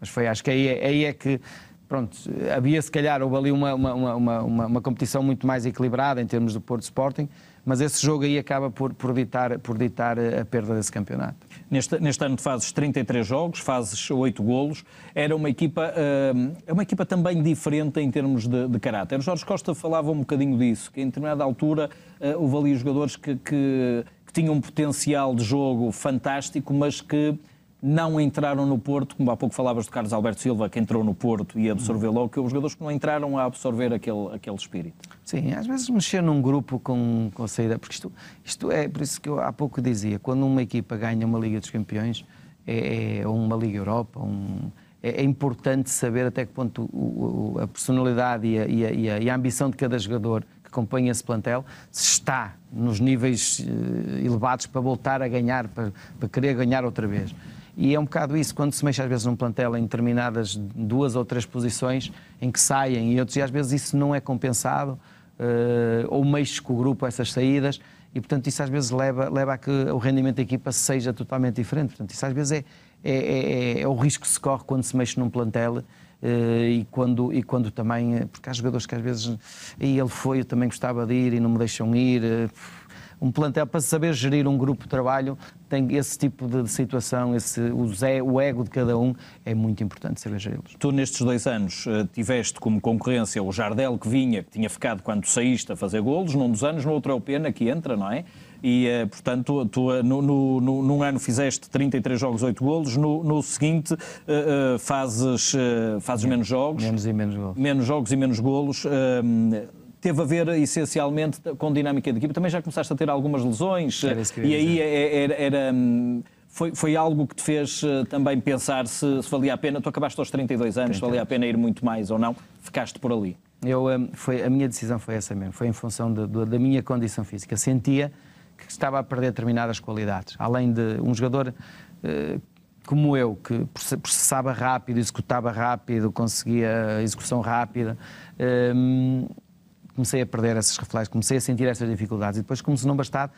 Mas foi, acho que aí, é, aí é que pronto, havia se calhar, houve ali uma, uma, uma, uma, competição muito mais equilibrada em termos do Porto Sporting, mas esse jogo aí acaba por, por, ditar, por ditar a perda desse campeonato. Neste, neste ano fazes 33 jogos, fazes 8 golos, era uma equipa, uh, uma equipa também diferente em termos de, de caráter. O Jorge Costa falava um bocadinho disso, que em determinada altura uh, houve ali jogadores que, que, que tinham um potencial de jogo fantástico, mas que não entraram no Porto, como há pouco falavas do Carlos Alberto Silva, que entrou no Porto e absorveu logo, que os jogadores que não entraram a absorver aquele, aquele espírito. Sim, às vezes mexer num grupo com, com saída, porque isto, isto é, por isso que eu há pouco dizia, quando uma equipa ganha uma Liga dos Campeões, é, é uma Liga Europa, um, é, é, importante saber até que ponto o, o, a personalidade e a, e, a, e, a, e a ambição de cada jogador que acompanha esse plantel, se está nos níveis eh, elevados para voltar a ganhar, para, para querer ganhar outra vez. E é um bocado isso, quando se mexe às vezes num plantel em determinadas duas ou três posições em que saem e outros, e às vezes isso não é compensado, eh, ou mexe com o grupo essas saídas, e portanto isso às vezes leva, leva a que o rendimento da equipa seja totalmente diferente. Portanto, isso às vezes é, é, é, é, é o risco que se corre quando se mexe num plantel eh, e, quando, e quando também, eh, porque há jogadores que às vezes, e ele foi, eu também gostava de ir e não me deixam ir um plantel, para saber gerir um grupo de trabalho, tem esse tipo de, situação, esse, o, Zé, o ego de cada um, é muito importante saber geri-los. Tu, nestes dois anos, eh, tiveste como concorrência o Jardel que vinha, que tinha ficado quando saíste a fazer golos, num dos anos, no outro é o Pena que entra, não é? e, eh, portanto, tu, no, no, num ano fizeste 33 jogos, 8 golos, no, no seguinte eh, fazes, fazes menos, jogos. Menos e menos golos. Menos jogos e menos golos. Ehm, teve a ver essencialmente com dinâmica de equipa. Também já começaste a ter algumas lesões e aí é, era, era hum, foi, foi algo que te fez eh, também pensar se, se, valia a pena? Tu acabaste aos 32 anos, se valia a pena ir muito mais ou não? Ficaste por ali? Eu, hum, foi, a minha decisão foi essa mesmo, foi em função de, de, da minha condição física. Sentia que estava a perder determinadas qualidades. Além de um jogador uh, como eu, que processava rápido, executava rápido, conseguia execução rápida. Hum, comecei a perder esses reflexos, comecei a sentir essas dificuldades e depois, como se não bastasse,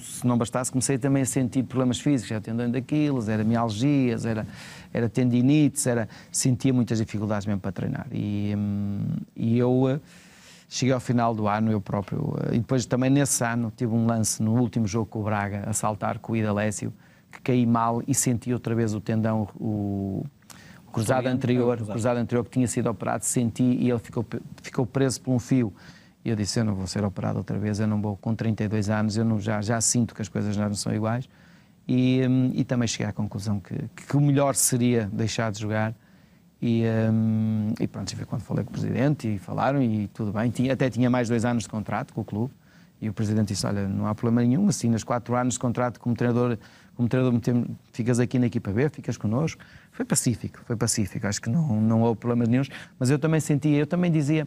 se não bastasse, comecei também a sentir problemas físicos, era tendão daquilo, era mialgias, era, era tendinites, era, sentia muitas dificuldades mesmo para treinar. E, hum, e eu eh, cheguei ao final do ano, eu próprio, eh, e depois também nesse ano tive um lance no último jogo com o Braga, a saltar com o Ida Lécio, que caí mal e senti outra vez o tendão, o, cruzado anterior, é, o cruzado anterior que tinha sido operado, senti e ele ficou, ficou preso por um fio. E eu disse: Eu não vou ser operado outra vez, eu não vou. Com 32 anos, eu não, já, já sinto que as coisas já não são iguais. E, hum, e também cheguei à conclusão que, que o melhor seria deixar de jogar. E, um, e pronto, foi quando falei com o presidente e falaram e tudo bem. Tinha, até tinha mais dois anos de contrato com o clube. E o presidente disse: Olha, não há problema nenhum, assinas quatro anos de contrato como treinador, como treinador ficas aqui na equipa B, ficas connosco. Foi pacífico, foi pacífico, acho que não, não houve problemas nenhums. Mas eu também sentia, eu também dizia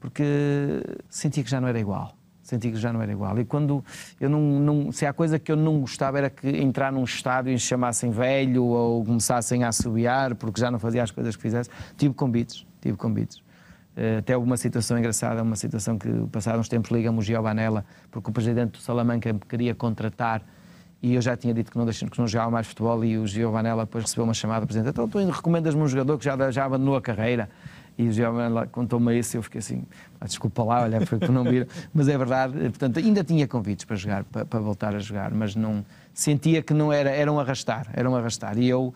porque senti que já não era igual. Senti que já não era igual. E quando eu não, não Se há coisa que eu não gostava era que entrar num estádio e chamassem velho ou começassem a assobiar porque já não fazia as coisas que fizesse. Tive convites, tive convites. Eh, até uma situação engraçada, uma situação que passaram uns tempos liga-me o Giovanella, porque o presidente do Salamanca me queria contratar e eu já tinha dito que não, deixava, que não jogava mais futebol e o Giovanella depois recebeu uma chamada do presidente, então tu recomendas-me um jogador que já, já abandonou a carreira e o Giovanni contou-me isso e eu fiquei assim, ah, desculpa lá, olha, foi por não viram, [LAUGHS] mas é verdade, portanto, ainda tinha convites para jogar, para, para, voltar a jogar, mas não sentia que não era, era um arrastar, era um arrastar. E eu,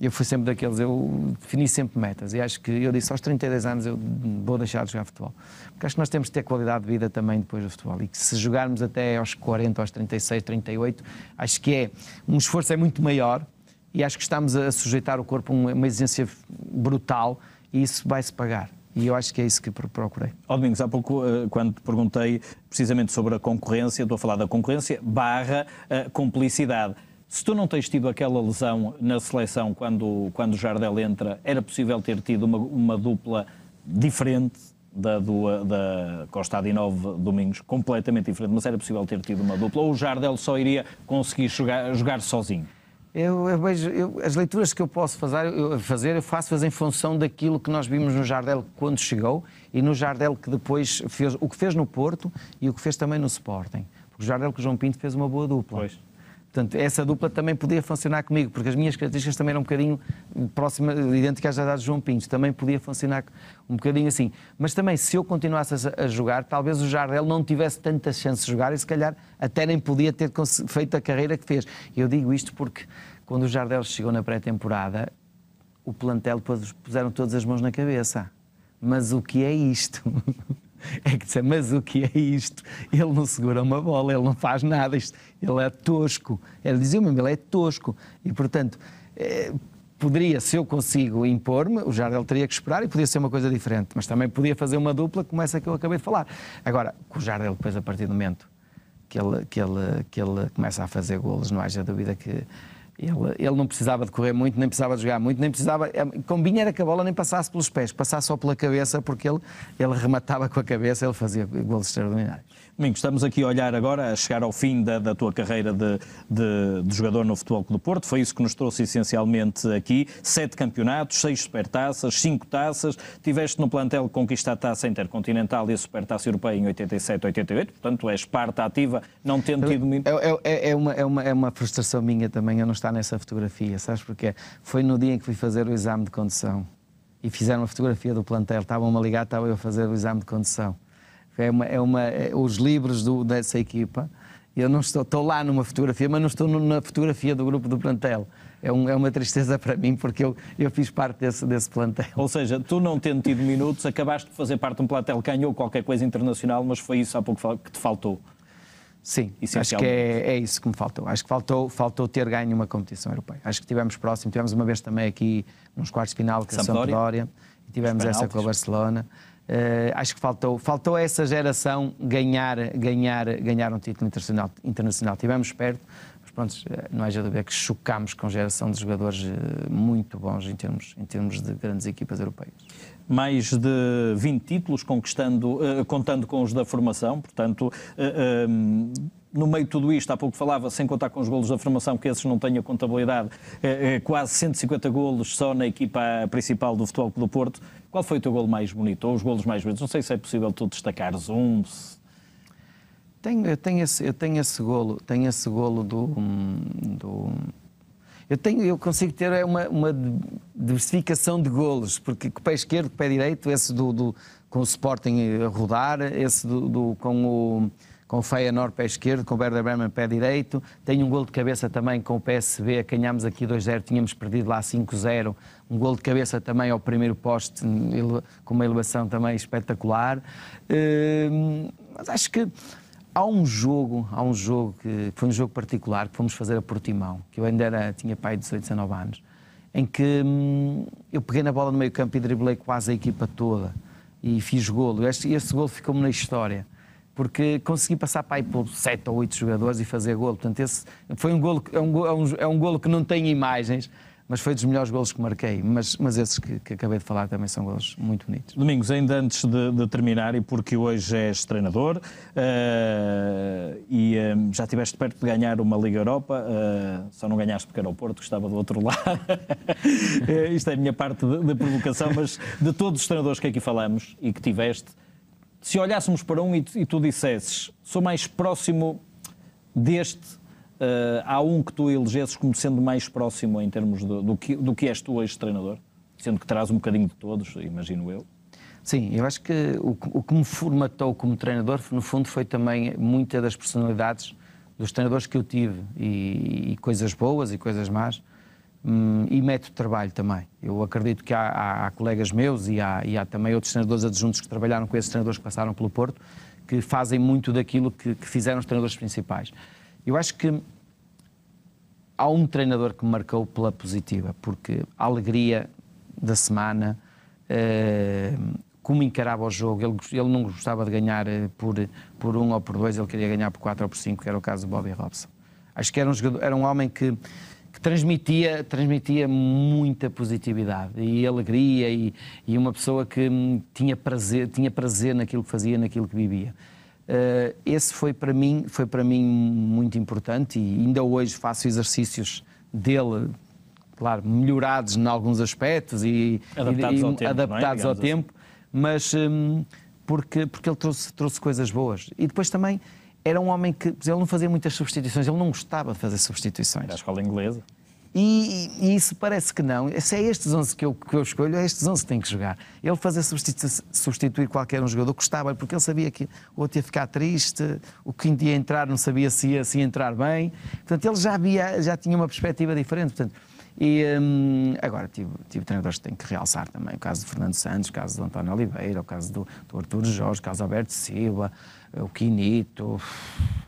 eu fui sempre daqueles, eu defini sempre metas e acho que eu disse aos 32 anos eu vou deixar de jogar futebol. Porque acho que nós temos de ter qualidade de vida também depois do futebol e que se jogarmos até aos 40, aos 36, 38, acho que é um esforço é muito maior e acho que estamos a sujeitar o corpo a uma exigência brutal e isso vai-se pagar. E eu acho que é isso que procurei. Ó oh, Domingos, há pouco, eh, quando te perguntei precisamente sobre a concorrência, estou a falar da concorrência barra eh, complicidade. Se tu não tens tido aquela lesão na seleção quando, quando Jardel entra, era possível ter tido uma, uma dupla diferente da, do, da Costa de Nove Domingos, completamente diferente, mas era possível ter tido uma dupla? Ou o Jardel só iria conseguir jogar, jogar sozinho? Eu, eu, vejo, eu, as leituras que eu posso fazer, eu, fazer, eu faço-as em função daquilo que nós vimos no Jardel quando chegou e no Jardel que depois fez o que fez no Porto e o que fez também no Sporting. Porque o Jardel que o João Pinto fez uma boa dupla. Pois. Portanto, essa dupla também podia funcionar comigo, porque as minhas características também eram um bocadinho próximas, idênticas às da João Pinto. Também podia funcionar um bocadinho assim. Mas também, se eu continuasse a, jogar, talvez o Jardel não tivesse tantas chances de jogar e, se calhar, até nem podia ter feito a carreira que fez. Eu digo isto porque, quando o Jardel chegou na pré-temporada, o plantel puseram todas as mãos na cabeça. Mas o que é isto? [LAUGHS] É que disse, mas o que é isto? Ele não segura uma bola, ele não faz nada, isto, ele é tosco. Ele dizia mesmo, ele é tosco. E, portanto, eh, poderia, se eu consigo impor-me, o Jardel teria que esperar e podia ser uma coisa diferente. Mas também podia fazer uma dupla como essa que eu acabei de falar. Agora, o Jardel depois, a partir do momento que ele, que ele, que ele começa a fazer golos, não haja dúvida que ele, ele, não precisava de correr muito, nem precisava de jogar muito, nem precisava. É, Combinha era que a bola nem passasse pelos pés, passasse só pela cabeça, porque ele, ele rematava com a cabeça, ele fazia gols extraordinários estamos aqui a olhar agora, a chegar ao fim da, da tua carreira de, de, de, jogador no Futebol Clube do Porto, foi isso que nos trouxe essencialmente aqui, sete campeonatos, seis supertaças, cinco taças, tiveste no plantel que conquista a taça intercontinental e a supertaça europeia em 87, 88, portanto és parte ativa, não tendo tido... É, é, é, é, uma, é, uma, é uma frustração minha também eu não estar nessa fotografia, sabes porquê? Foi no dia em que fui fazer o exame de condução e fizeram a fotografia do plantel, estavam-me a ligar, estava eu a fazer o exame de condução é uma, é uma, é, os livros do, dessa equipa. Eu não estou, estou lá numa fotografia, mas não estou na fotografia do grupo do plantel. É, um, é, uma tristeza para mim, porque eu, eu fiz parte desse, desse plantel. Ou seja, tu não tendo tido minutos, acabaste de fazer parte de um plantel que ganhou qualquer coisa internacional, mas foi isso há pouco que te faltou. Sim, acho que é, é, isso que me faltou. Acho que faltou, faltou ter ganho uma competição europeia. Acho que tivemos próximo, tivemos uma vez também aqui nos quartos de final com é a Sampdoria. Sampdoria tivemos essa com o Barcelona. Uh, acho que faltou, faltou a essa geração ganhar, ganhar, ganhar um título internacional. internacional. Tivemos perto, mas pronto, eh, não haja dúvida que chocámos com geração de jogadores eh, muito bons em termos, em termos de grandes equipas europeias mais de 20 títulos, conquistando, eh, contando com os da formação, portanto. Um, eh, ehm, no meio de tudo isto, há pouco falava, sem contar com os golos da formação, que esses não têm a contabilidade, eh, quase 150 golos só na equipa principal do Futebol Clube do Porto. Qual foi o teu golo mais bonito, ou os golos mais bonitos? Não sei se é possível tu destacares um... Tenho, eu, tenho esse, eu tenho esse golo, tenho esse golo do, hum, do eu, tenho, eu consigo ter é uma, uma diversificação de golos, porque com o pé esquerdo, com o pé direito, esse do, do com o Sporting a rodar, esse do, do com o com o Feyenoord pé esquerdo, com o Werder Bremen pé direito. Tenho um gol de cabeça também com o PSV, acanhámos aqui 2-0, tínhamos perdido lá 5-0. Um gol de cabeça também ao primeiro poste, com uma elevação também espetacular. Uh, mas acho que Há um jogo, há um jogo que, que, foi um jogo particular que fomos fazer a Portimão, que eu ainda era, tinha pai de 18, 19 anos, em que hum, eu peguei na bola no meio campo e driblei quase a equipa toda e fiz golo. Este, este golo ficou-me na história, porque consegui passar para por 7 ou 8 jogadores e fazer golo. Portanto, esse foi um golo, é, um, é, um, é um golo que não tem imagens, mas foi dos melhores golos que marquei. Mas, mas esses que, que acabei de falar também são golos muito bonitos. Domingos, ainda antes de, de terminar, e porque hoje és treinador uh, e um, eh, já estiveste perto de ganhar uma Liga Europa, uh, só não ganhaste porque era o Porto, que estava do outro [LAUGHS] lado. Isto é a minha parte de, de provocação, mas de todos os treinadores que aqui falamos e que tiveste, se olhássemos para um e tu, e tu dissesses, sou mais próximo deste eh, há um que tu elegesses como sendo mais próximo em termos do, do, que, do que és tu hoje treinador? Sendo que traz um bocadinho de todos, imagino eu. Sim, eu acho que o, o que me formatou como treinador, no fundo, foi também muita das personalidades dos treinadores que eu tive, e, e coisas boas e coisas más, hum, e método de trabalho também. Eu acredito que há, há, há colegas meus e há, e há, também outros treinadores adjuntos que trabalharam com esses treinadores que passaram pelo Porto, que fazem muito daquilo que, que fizeram os treinadores principais. Eu acho que há um treinador que me marcou pela positiva, porque a alegria da semana, eh, como encarava o jogo, ele, ele não gostava de ganhar eh, por, por um ou por dois, ele queria ganhar por quatro ou por cinco, que era o caso do Bobby Robson. Acho que era um, jogador, era um homem que, que transmitia, transmitia muita positividade e alegria e, e uma pessoa que hum, tinha prazer, tinha prazer naquilo que fazia, naquilo que vivia. Eh, esse foi para mim foi para mim muito importante e ainda hoje faço exercícios dele claro melhorados em alguns aspectos e adaptados e, é? ao assim. tempo, adaptados é? ao tempo assim. mas um, porque porque ele trouxe trouxe coisas boas e depois também era um homem que ele não fazia muitas substituições ele não gostava de fazer substituições da a escola inglesa e, e, isso parece que não. Se é estes 11 que eu, que eu escolho, é estes 11 que tem que jogar. Ele fazer substitu substituir qualquer um jogador custava porque ele sabia que o outro ia ficar triste, o quinto ia entrar não sabia se ia, se ia entrar bem. Portanto, ele já, havia, já tinha uma perspectiva diferente. Portanto, e hum, agora tive, tive treinadores que tenho que realçar também. O caso do Fernando Santos, o caso do António Oliveira, o caso do, do Artur Jorge, o caso do Alberto Silva, eh, o Quinito,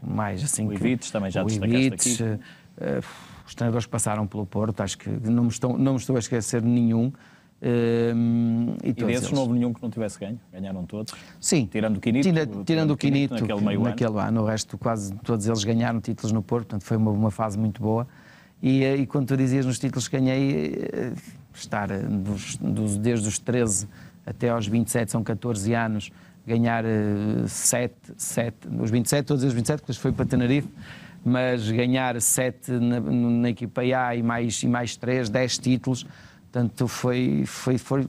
mais assim. O que, também já o destacaste Ivites, aqui. Uh, os treinadores que passaram pelo Porto, acho que não me estou, não me estou a esquecer nenhum. Hum, e, e desses não houve nenhum que não tivesse ganho, ganharam todos. Sim, tirando o Quinito, tira, tirando, tirando o Quinito, Quinito naquele, meio naquele ano. ano. o resto quase todos eles ganharam títulos no Porto, portanto foi uma, uma fase muito boa. E, eh, e quando tu dizias nos títulos que ganhei, eh, estar eh, dos, dos, desde os 13 até aos 27, são 14 anos, ganhar 7, 7, os 27, todos os 27, porque foi para Tenerife mas ganhar 7 na, na, equipa A e mais, e mais 3, 10 títulos, portanto foi, foi, foi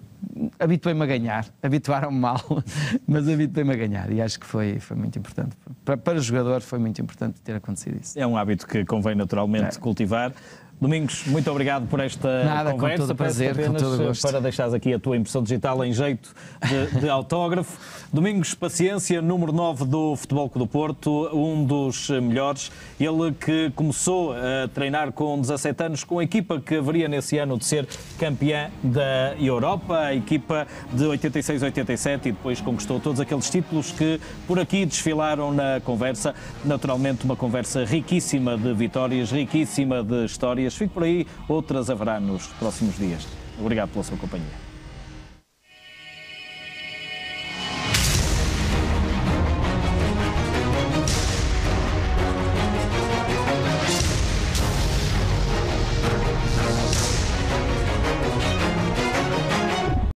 habituei-me a ganhar, [LAUGHS] habituaram-me mal, [LAUGHS] mas habituei-me a ganhar e acho que foi, foi muito importante. Para, para o jogador foi muito importante ter acontecido isso. É um hábito que convém naturalmente é. cultivar. Domingos, muito obrigado por esta Nada, conversa. Com todo prazer, com todo eh, gosto. Para deixares aqui a tua impressão digital em jeito de, de autógrafo. Domingos Paciência, número 9 do Futebol Clube do Porto, um dos melhores. Ele que começou a treinar com 17 anos com a equipa que haveria nesse ano de ser campeã da Europa, a equipa de 86-87 e depois conquistou todos aqueles títulos que por aqui desfilaram na conversa. Naturalmente uma conversa riquíssima de vitórias, riquíssima de histórias Fico por aí, outras haverá nos próximos dias. Obrigado pela sua companhia.